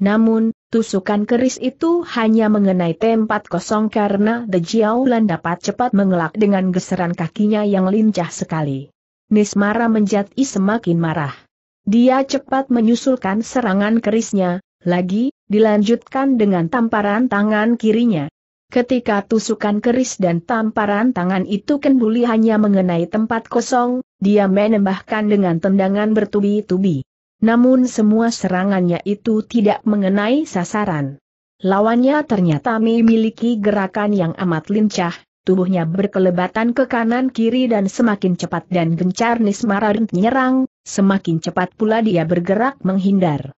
Namun, tusukan keris itu hanya mengenai tempat kosong karena The Jiaolan dapat cepat mengelak dengan geseran kakinya yang lincah sekali. Nismara menjadi semakin marah. Dia cepat menyusulkan serangan kerisnya, lagi, dilanjutkan dengan tamparan tangan kirinya, Ketika tusukan keris dan tamparan tangan itu kenduli hanya mengenai tempat kosong, dia menembahkan dengan tendangan bertubi-tubi. Namun semua serangannya itu tidak mengenai sasaran. Lawannya ternyata memiliki gerakan yang amat lincah, tubuhnya berkelebatan ke kanan-kiri dan semakin cepat dan gencar Nismarant menyerang, semakin cepat pula dia bergerak menghindar.